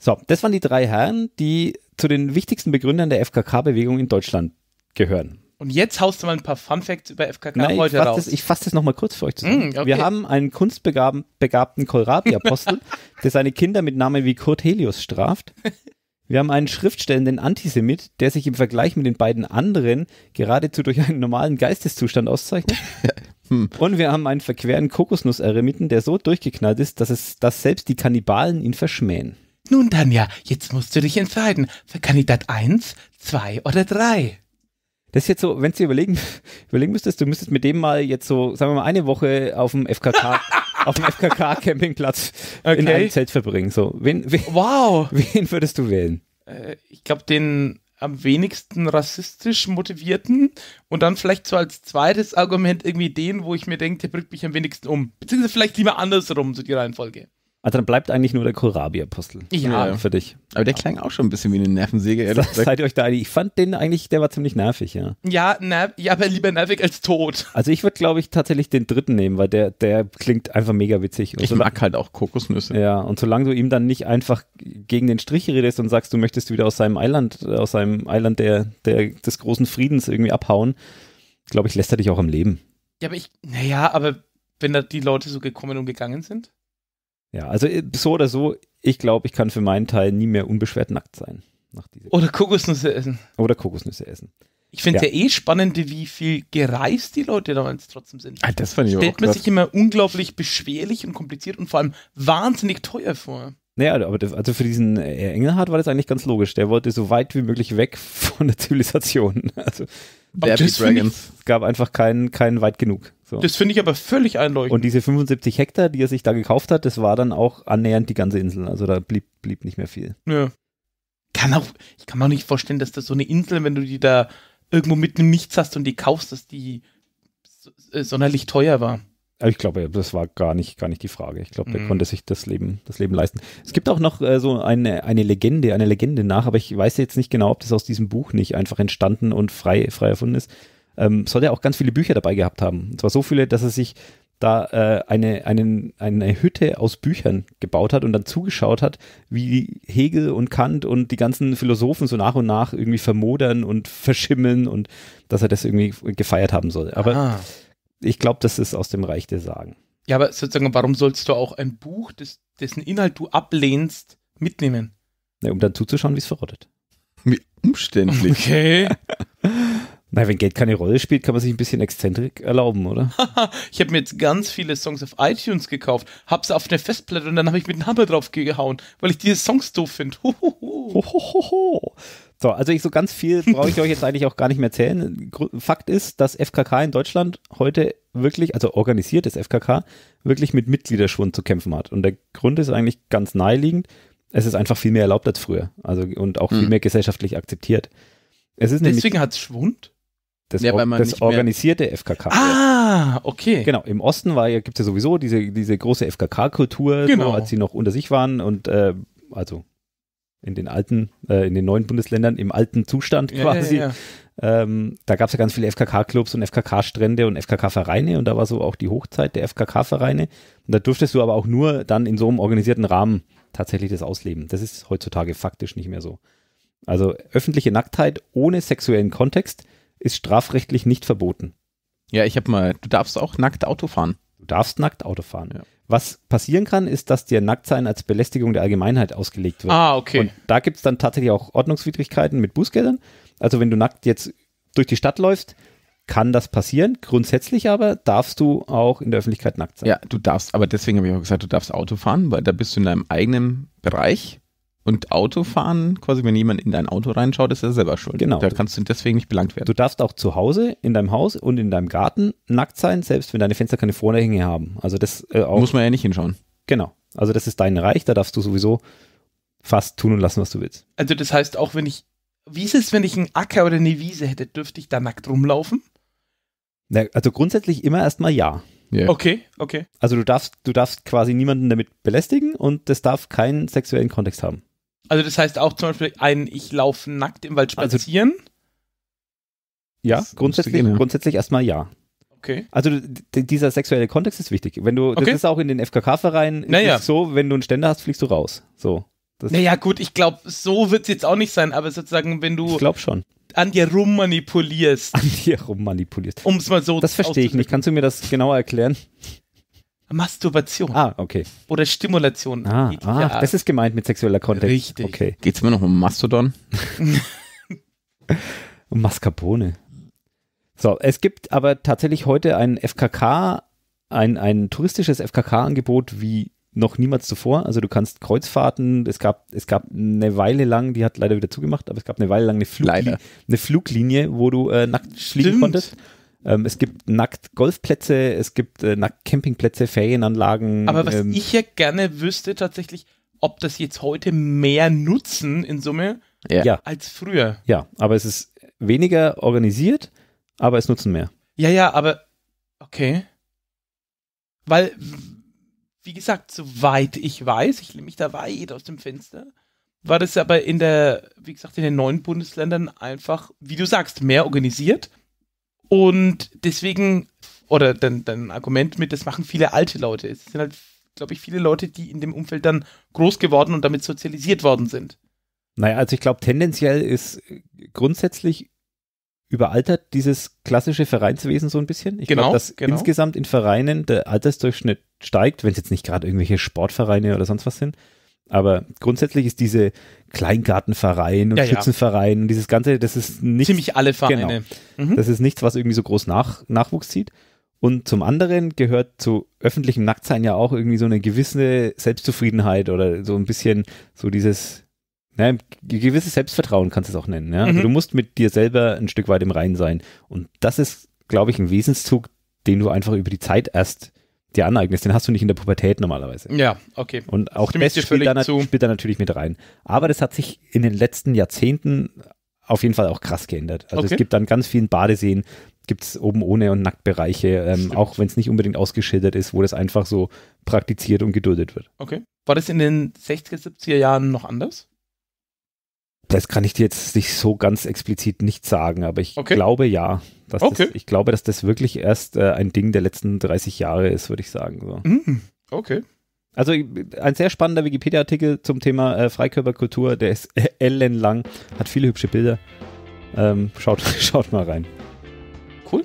B: So, das waren die drei Herren, die zu den wichtigsten Begründern der FKK-Bewegung in Deutschland gehören.
C: Und jetzt haust du mal ein paar Fun Facts über FKK Nein, heute ich raus. Das, ich
B: fasse das nochmal kurz für euch zusammen. Mm, okay. Wir haben einen kunstbegabten Kohlrabi-Apostel, *laughs* der seine Kinder mit Namen wie Kurt Helios straft. Wir haben einen schriftstellenden Antisemit, der sich im Vergleich mit den beiden anderen geradezu durch einen normalen Geisteszustand auszeichnet. *laughs* hm. Und wir haben einen verqueren Kokosnuss-Eremiten, der so durchgeknallt ist, dass, es, dass selbst die Kannibalen ihn verschmähen. Nun Tanja, jetzt musst du dich entscheiden. Für Kandidat 1, 2 oder 3 das ist jetzt so, wenn du dir überlegen, *laughs* überlegen müsstest, du müsstest mit dem mal jetzt so, sagen wir mal, eine Woche auf dem FKK. *laughs* auf dem FKK-Campingplatz okay. in einem Zelt verbringen. So, wen, wen, wow. *laughs* wen würdest du wählen?
C: Äh, ich glaube, den am wenigsten rassistisch motivierten und dann vielleicht so als zweites Argument irgendwie den, wo ich mir denke, der bringt mich am wenigsten um. Beziehungsweise vielleicht lieber andersrum, so die Reihenfolge.
A: Also dann bleibt eigentlich nur der Kohlrabi-Apostel. Ja. ja. Für dich. Aber der klang auch schon ein bisschen wie eine Nervensäge, ehrlich Seid
B: ihr euch da einig? Ich fand den eigentlich, der war ziemlich nervig, ja.
C: Ja, nerv ja aber lieber nervig als tot.
B: Also ich würde, glaube ich, tatsächlich den dritten nehmen, weil der, der klingt einfach mega witzig. Und ich so mag halt auch Kokosnüsse. Ja, und solange du ihm dann nicht einfach gegen den Strich redest und sagst, du möchtest wieder aus seinem Eiland, aus seinem Eiland der, der, des großen Friedens irgendwie abhauen, glaube ich, lässt er dich auch am Leben.
C: Ja, aber ich, naja, aber wenn da die Leute so gekommen und gegangen sind?
B: Ja, also äh, so oder so, ich glaube, ich kann für meinen Teil nie mehr unbeschwert nackt sein.
C: oder Kokosnüsse essen.
B: Oder Kokosnüsse essen. Ich finde es ja.
C: ja. eh spannend, wie viel gereist die Leute damals trotzdem sind. Ah, das fand ich Stellt man krass. sich immer unglaublich beschwerlich und kompliziert und vor allem wahnsinnig teuer vor.
B: Naja, aber das, also für diesen äh, Engelhardt war das eigentlich ganz logisch. Der wollte so weit wie möglich weg *laughs* von der Zivilisation. Also der das es gab einfach keinen, keinen weit genug. So. Das
C: finde ich aber völlig einleuchtend. Und
B: diese 75 Hektar, die er sich da gekauft hat, das war dann auch annähernd die ganze Insel. Also da blieb, blieb nicht mehr viel.
C: Ja. Kann auch, ich kann mir auch nicht vorstellen, dass das so eine Insel, wenn du die da irgendwo mitten im Nichts hast und die kaufst, dass die äh, sonderlich teuer war.
B: Ich glaube, das war gar nicht, gar nicht die Frage. Ich glaube, der mhm. konnte sich das Leben, das Leben leisten. Es gibt auch noch äh, so eine, eine Legende, eine Legende nach, aber ich weiß jetzt nicht genau, ob das aus diesem Buch nicht einfach entstanden und frei, frei erfunden ist ähm, soll der auch ganz viele Bücher dabei gehabt haben. Und zwar so viele, dass er sich da äh, eine, einen, eine Hütte aus Büchern gebaut hat und dann zugeschaut hat, wie Hegel und Kant und die ganzen Philosophen so nach und nach irgendwie vermodern und verschimmeln und dass er das irgendwie gefeiert haben soll. Aber ah. ich glaube, das ist aus dem Reich der Sagen.
C: Ja, aber sozusagen, warum sollst du auch ein Buch, des, dessen Inhalt du ablehnst, mitnehmen?
B: Ja, um dann zuzuschauen, wie es verrottet. Wie umständlich. Okay. *laughs* Na, wenn Geld keine Rolle spielt, kann man sich ein bisschen Exzentrik erlauben, oder?
C: *laughs* ich habe mir jetzt ganz viele Songs auf iTunes gekauft, hab's auf eine Festplatte und dann habe ich mit einem Hammer drauf gehauen, weil ich diese
B: Songs doof finde. So, also ich so ganz viel brauche ich euch jetzt eigentlich auch gar nicht mehr erzählen. Fakt ist, dass FKK in Deutschland heute wirklich, also organisiertes FKK, wirklich mit Mitgliederschwund zu kämpfen hat. Und der Grund ist eigentlich ganz naheliegend. Es ist einfach viel mehr erlaubt als früher. Also und auch viel hm. mehr gesellschaftlich akzeptiert. Es ist Deswegen hat es Schwund? Das, ja, or das organisierte FKK. Ah, okay. Genau, im Osten gibt es ja sowieso diese, diese große FKK-Kultur, genau. so, als sie noch unter sich waren und äh, also in den alten, äh, in den neuen Bundesländern im alten Zustand ja, quasi. Ja, ähm, da gab es ja ganz viele FKK-Clubs und FKK-Strände und FKK-Vereine und da war so auch die Hochzeit der FKK-Vereine. Und da durftest du aber auch nur dann in so einem organisierten Rahmen tatsächlich das ausleben. Das ist heutzutage faktisch nicht mehr so. Also öffentliche Nacktheit ohne sexuellen Kontext ist strafrechtlich nicht verboten. Ja, ich habe mal, du darfst auch nackt Auto fahren. Du darfst nackt Auto fahren. Ja. Was passieren kann, ist, dass dir Nacktsein als Belästigung der Allgemeinheit ausgelegt wird. Ah, okay. Und da gibt es dann tatsächlich auch Ordnungswidrigkeiten mit Bußgeldern. Also wenn du nackt jetzt
A: durch die Stadt läufst, kann das passieren. Grundsätzlich aber darfst du auch in der Öffentlichkeit nackt sein. Ja, du darfst, aber deswegen habe ich auch gesagt, du darfst Auto fahren, weil da bist du in deinem eigenen Bereich und Autofahren, quasi, wenn jemand in dein Auto reinschaut, ist er selber schuld. Genau. Da kannst du deswegen nicht
B: belangt werden. Du darfst auch zu Hause, in deinem Haus und in deinem Garten nackt sein, selbst wenn deine Fenster keine Vorhänge haben. Also das äh, Muss man ja nicht hinschauen. Genau. Also das ist dein Reich, da darfst du sowieso fast tun und lassen, was du willst.
C: Also das heißt, auch wenn ich, wie ist es, wenn ich einen Acker oder eine Wiese hätte, dürfte ich da nackt rumlaufen?
B: Na, also grundsätzlich immer erstmal ja. Yeah. Okay, okay. Also du darfst, du darfst quasi niemanden damit belästigen und das darf keinen sexuellen Kontext haben.
C: Also das heißt auch zum Beispiel ein, ich laufe nackt im Wald also
B: spazieren. Also, ja, grundsätzlich, gehen, ja. grundsätzlich erstmal ja. Okay. Also dieser sexuelle Kontext ist wichtig. Wenn du, okay. das ist auch in den FKK-Vereinen naja. so, wenn du einen Ständer hast, fliegst du raus. So. Das
C: naja, gut, ich glaube, so wird es jetzt auch nicht sein, aber sozusagen, wenn du. Ich glaube schon. An dir
B: rummanipulierst. An dir rummanipulierst. Um es mal so Das verstehe ich nicht. Kannst du mir das genauer erklären? Masturbation. Ah, okay. Oder Stimulation. Ah, ah das
A: ist gemeint mit sexueller Kontext. Richtig. Okay. Geht es immer noch um Mastodon? *laughs* um Mascarpone.
B: So, es gibt aber tatsächlich heute ein FKK, ein, ein touristisches FKK-Angebot wie noch niemals zuvor. Also du kannst Kreuzfahrten, es gab, es gab eine Weile lang, die hat leider wieder zugemacht, aber es gab eine Weile lang eine, Flugli leider. eine Fluglinie, wo du äh, nackt fliegen konntest. Ähm, es gibt nackt Golfplätze, es gibt äh, nackt Campingplätze, Ferienanlagen. Aber was ähm, ich
C: ja gerne wüsste tatsächlich, ob das jetzt heute mehr nutzen in Summe ja. als früher.
B: Ja, aber es ist weniger organisiert, aber es nutzen mehr.
C: Ja, ja, aber okay. Weil, wie gesagt, soweit ich weiß, ich lehne mich da weit aus dem Fenster, war das aber in der, wie gesagt, in den neuen Bundesländern einfach, wie du sagst, mehr organisiert und deswegen, oder dann, ein Argument mit, das machen viele alte Leute. Es sind halt, glaube ich, viele Leute, die in dem Umfeld dann groß geworden und damit sozialisiert worden sind.
B: Naja, also ich glaube, tendenziell ist äh, grundsätzlich überaltert dieses klassische Vereinswesen so ein bisschen. Ich genau, glaube, dass genau. insgesamt in Vereinen der Altersdurchschnitt steigt, wenn es jetzt nicht gerade irgendwelche Sportvereine oder sonst was sind. Aber grundsätzlich ist diese Kleingartenverein und ja, Schützenverein und dieses Ganze, das ist nicht. Ziemlich alle Vereine. Genau, mhm. Das ist nichts, was irgendwie so groß nach, Nachwuchs zieht. Und zum anderen gehört zu öffentlichem Nacktsein ja auch irgendwie so eine gewisse Selbstzufriedenheit oder so ein bisschen so dieses, naja, ne, gewisses Selbstvertrauen kannst du es auch nennen. Ja? Also mhm. Also du musst mit dir selber ein Stück weit im Reinen sein. Und das ist, glaube ich, ein Wesenszug, den du einfach über die Zeit erst dir aneignest. Den hast du nicht in der Pubertät normalerweise. Ja, okay. Und auch Stimmt das spielt da, spielt da natürlich mit rein. Aber das hat sich in den letzten Jahrzehnten auf jeden Fall auch krass geändert. Also okay. es gibt an ganz vielen Badeseen, gibt es oben ohne und Nacktbereiche, ähm, auch wenn es nicht unbedingt ausgeschildert ist, wo das einfach so praktiziert und geduldet wird.
C: Okay. War das in den 60er, 70er Jahren noch anders?
B: das kann ich dir jetzt nicht so ganz explizit nicht sagen, aber ich okay. glaube ja. Okay. Das, ich glaube, dass das wirklich erst äh, ein Ding der letzten 30 Jahre ist, würde ich sagen. So. Mm, okay. Also ein sehr spannender Wikipedia-Artikel zum Thema äh, Freikörperkultur, der ist äh, ellenlang, hat viele hübsche Bilder. Ähm, schaut, *laughs* schaut mal rein. Cool.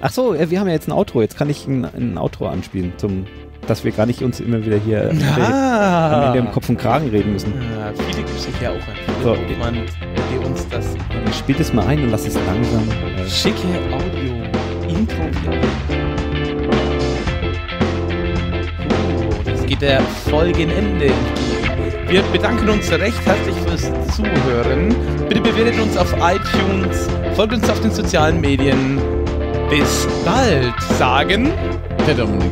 B: Ach so, äh, wir haben ja jetzt ein Outro. Jetzt kann ich ein, ein Outro anspielen zum dass wir gar nicht uns immer wieder hier ah. am Ende im Kopf und Kragen reden müssen.
C: Ja, viele gibt es sicher auch an so. jemand, der uns das. Ja,
B: spielt es mal ein und lass es langsam. Äh, Schicke
C: Audio, Intro. Oh, das geht der Folge in Ende. Wir bedanken uns recht herzlich fürs Zuhören. Bitte bewertet uns auf iTunes, folgt uns auf den sozialen Medien. Bis bald, sagen der Dominik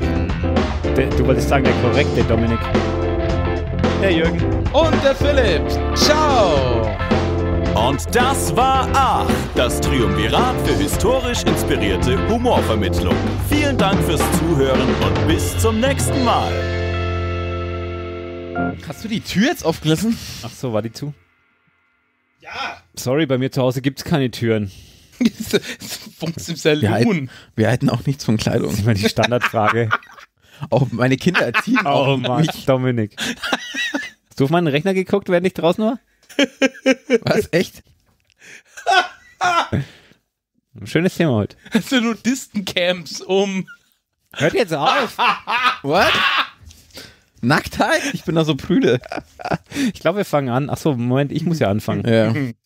B: du wolltest sagen, der korrekte Dominik.
C: Der Jürgen. Und der
A: Philipp. Ciao. Und das war Ach, das Triumvirat für historisch inspirierte Humorvermittlung. Vielen Dank fürs Zuhören und bis zum nächsten Mal. Hast du die Tür jetzt aufgelassen?
B: Ach so, war die zu? Ja. Sorry, bei mir zu Hause gibt es keine Türen.
A: *laughs* Funks im Saloon. Wir halten, wir halten auch nichts von Kleidung. Das ist immer die Standardfrage. *laughs* Auch meine Kinder erziehen *laughs* oh, Mann, mich. Dominik. Hast du auf meinen Rechner
B: geguckt, während ich draußen war? Was, echt?
A: Schönes Thema heute.
C: Hast du Nudistencamps um... Hört jetzt auf!
A: What? Nacktheit? Ich bin da so prüde.
B: Ich glaube, wir fangen an. Achso, Moment, ich muss ja anfangen. Ja.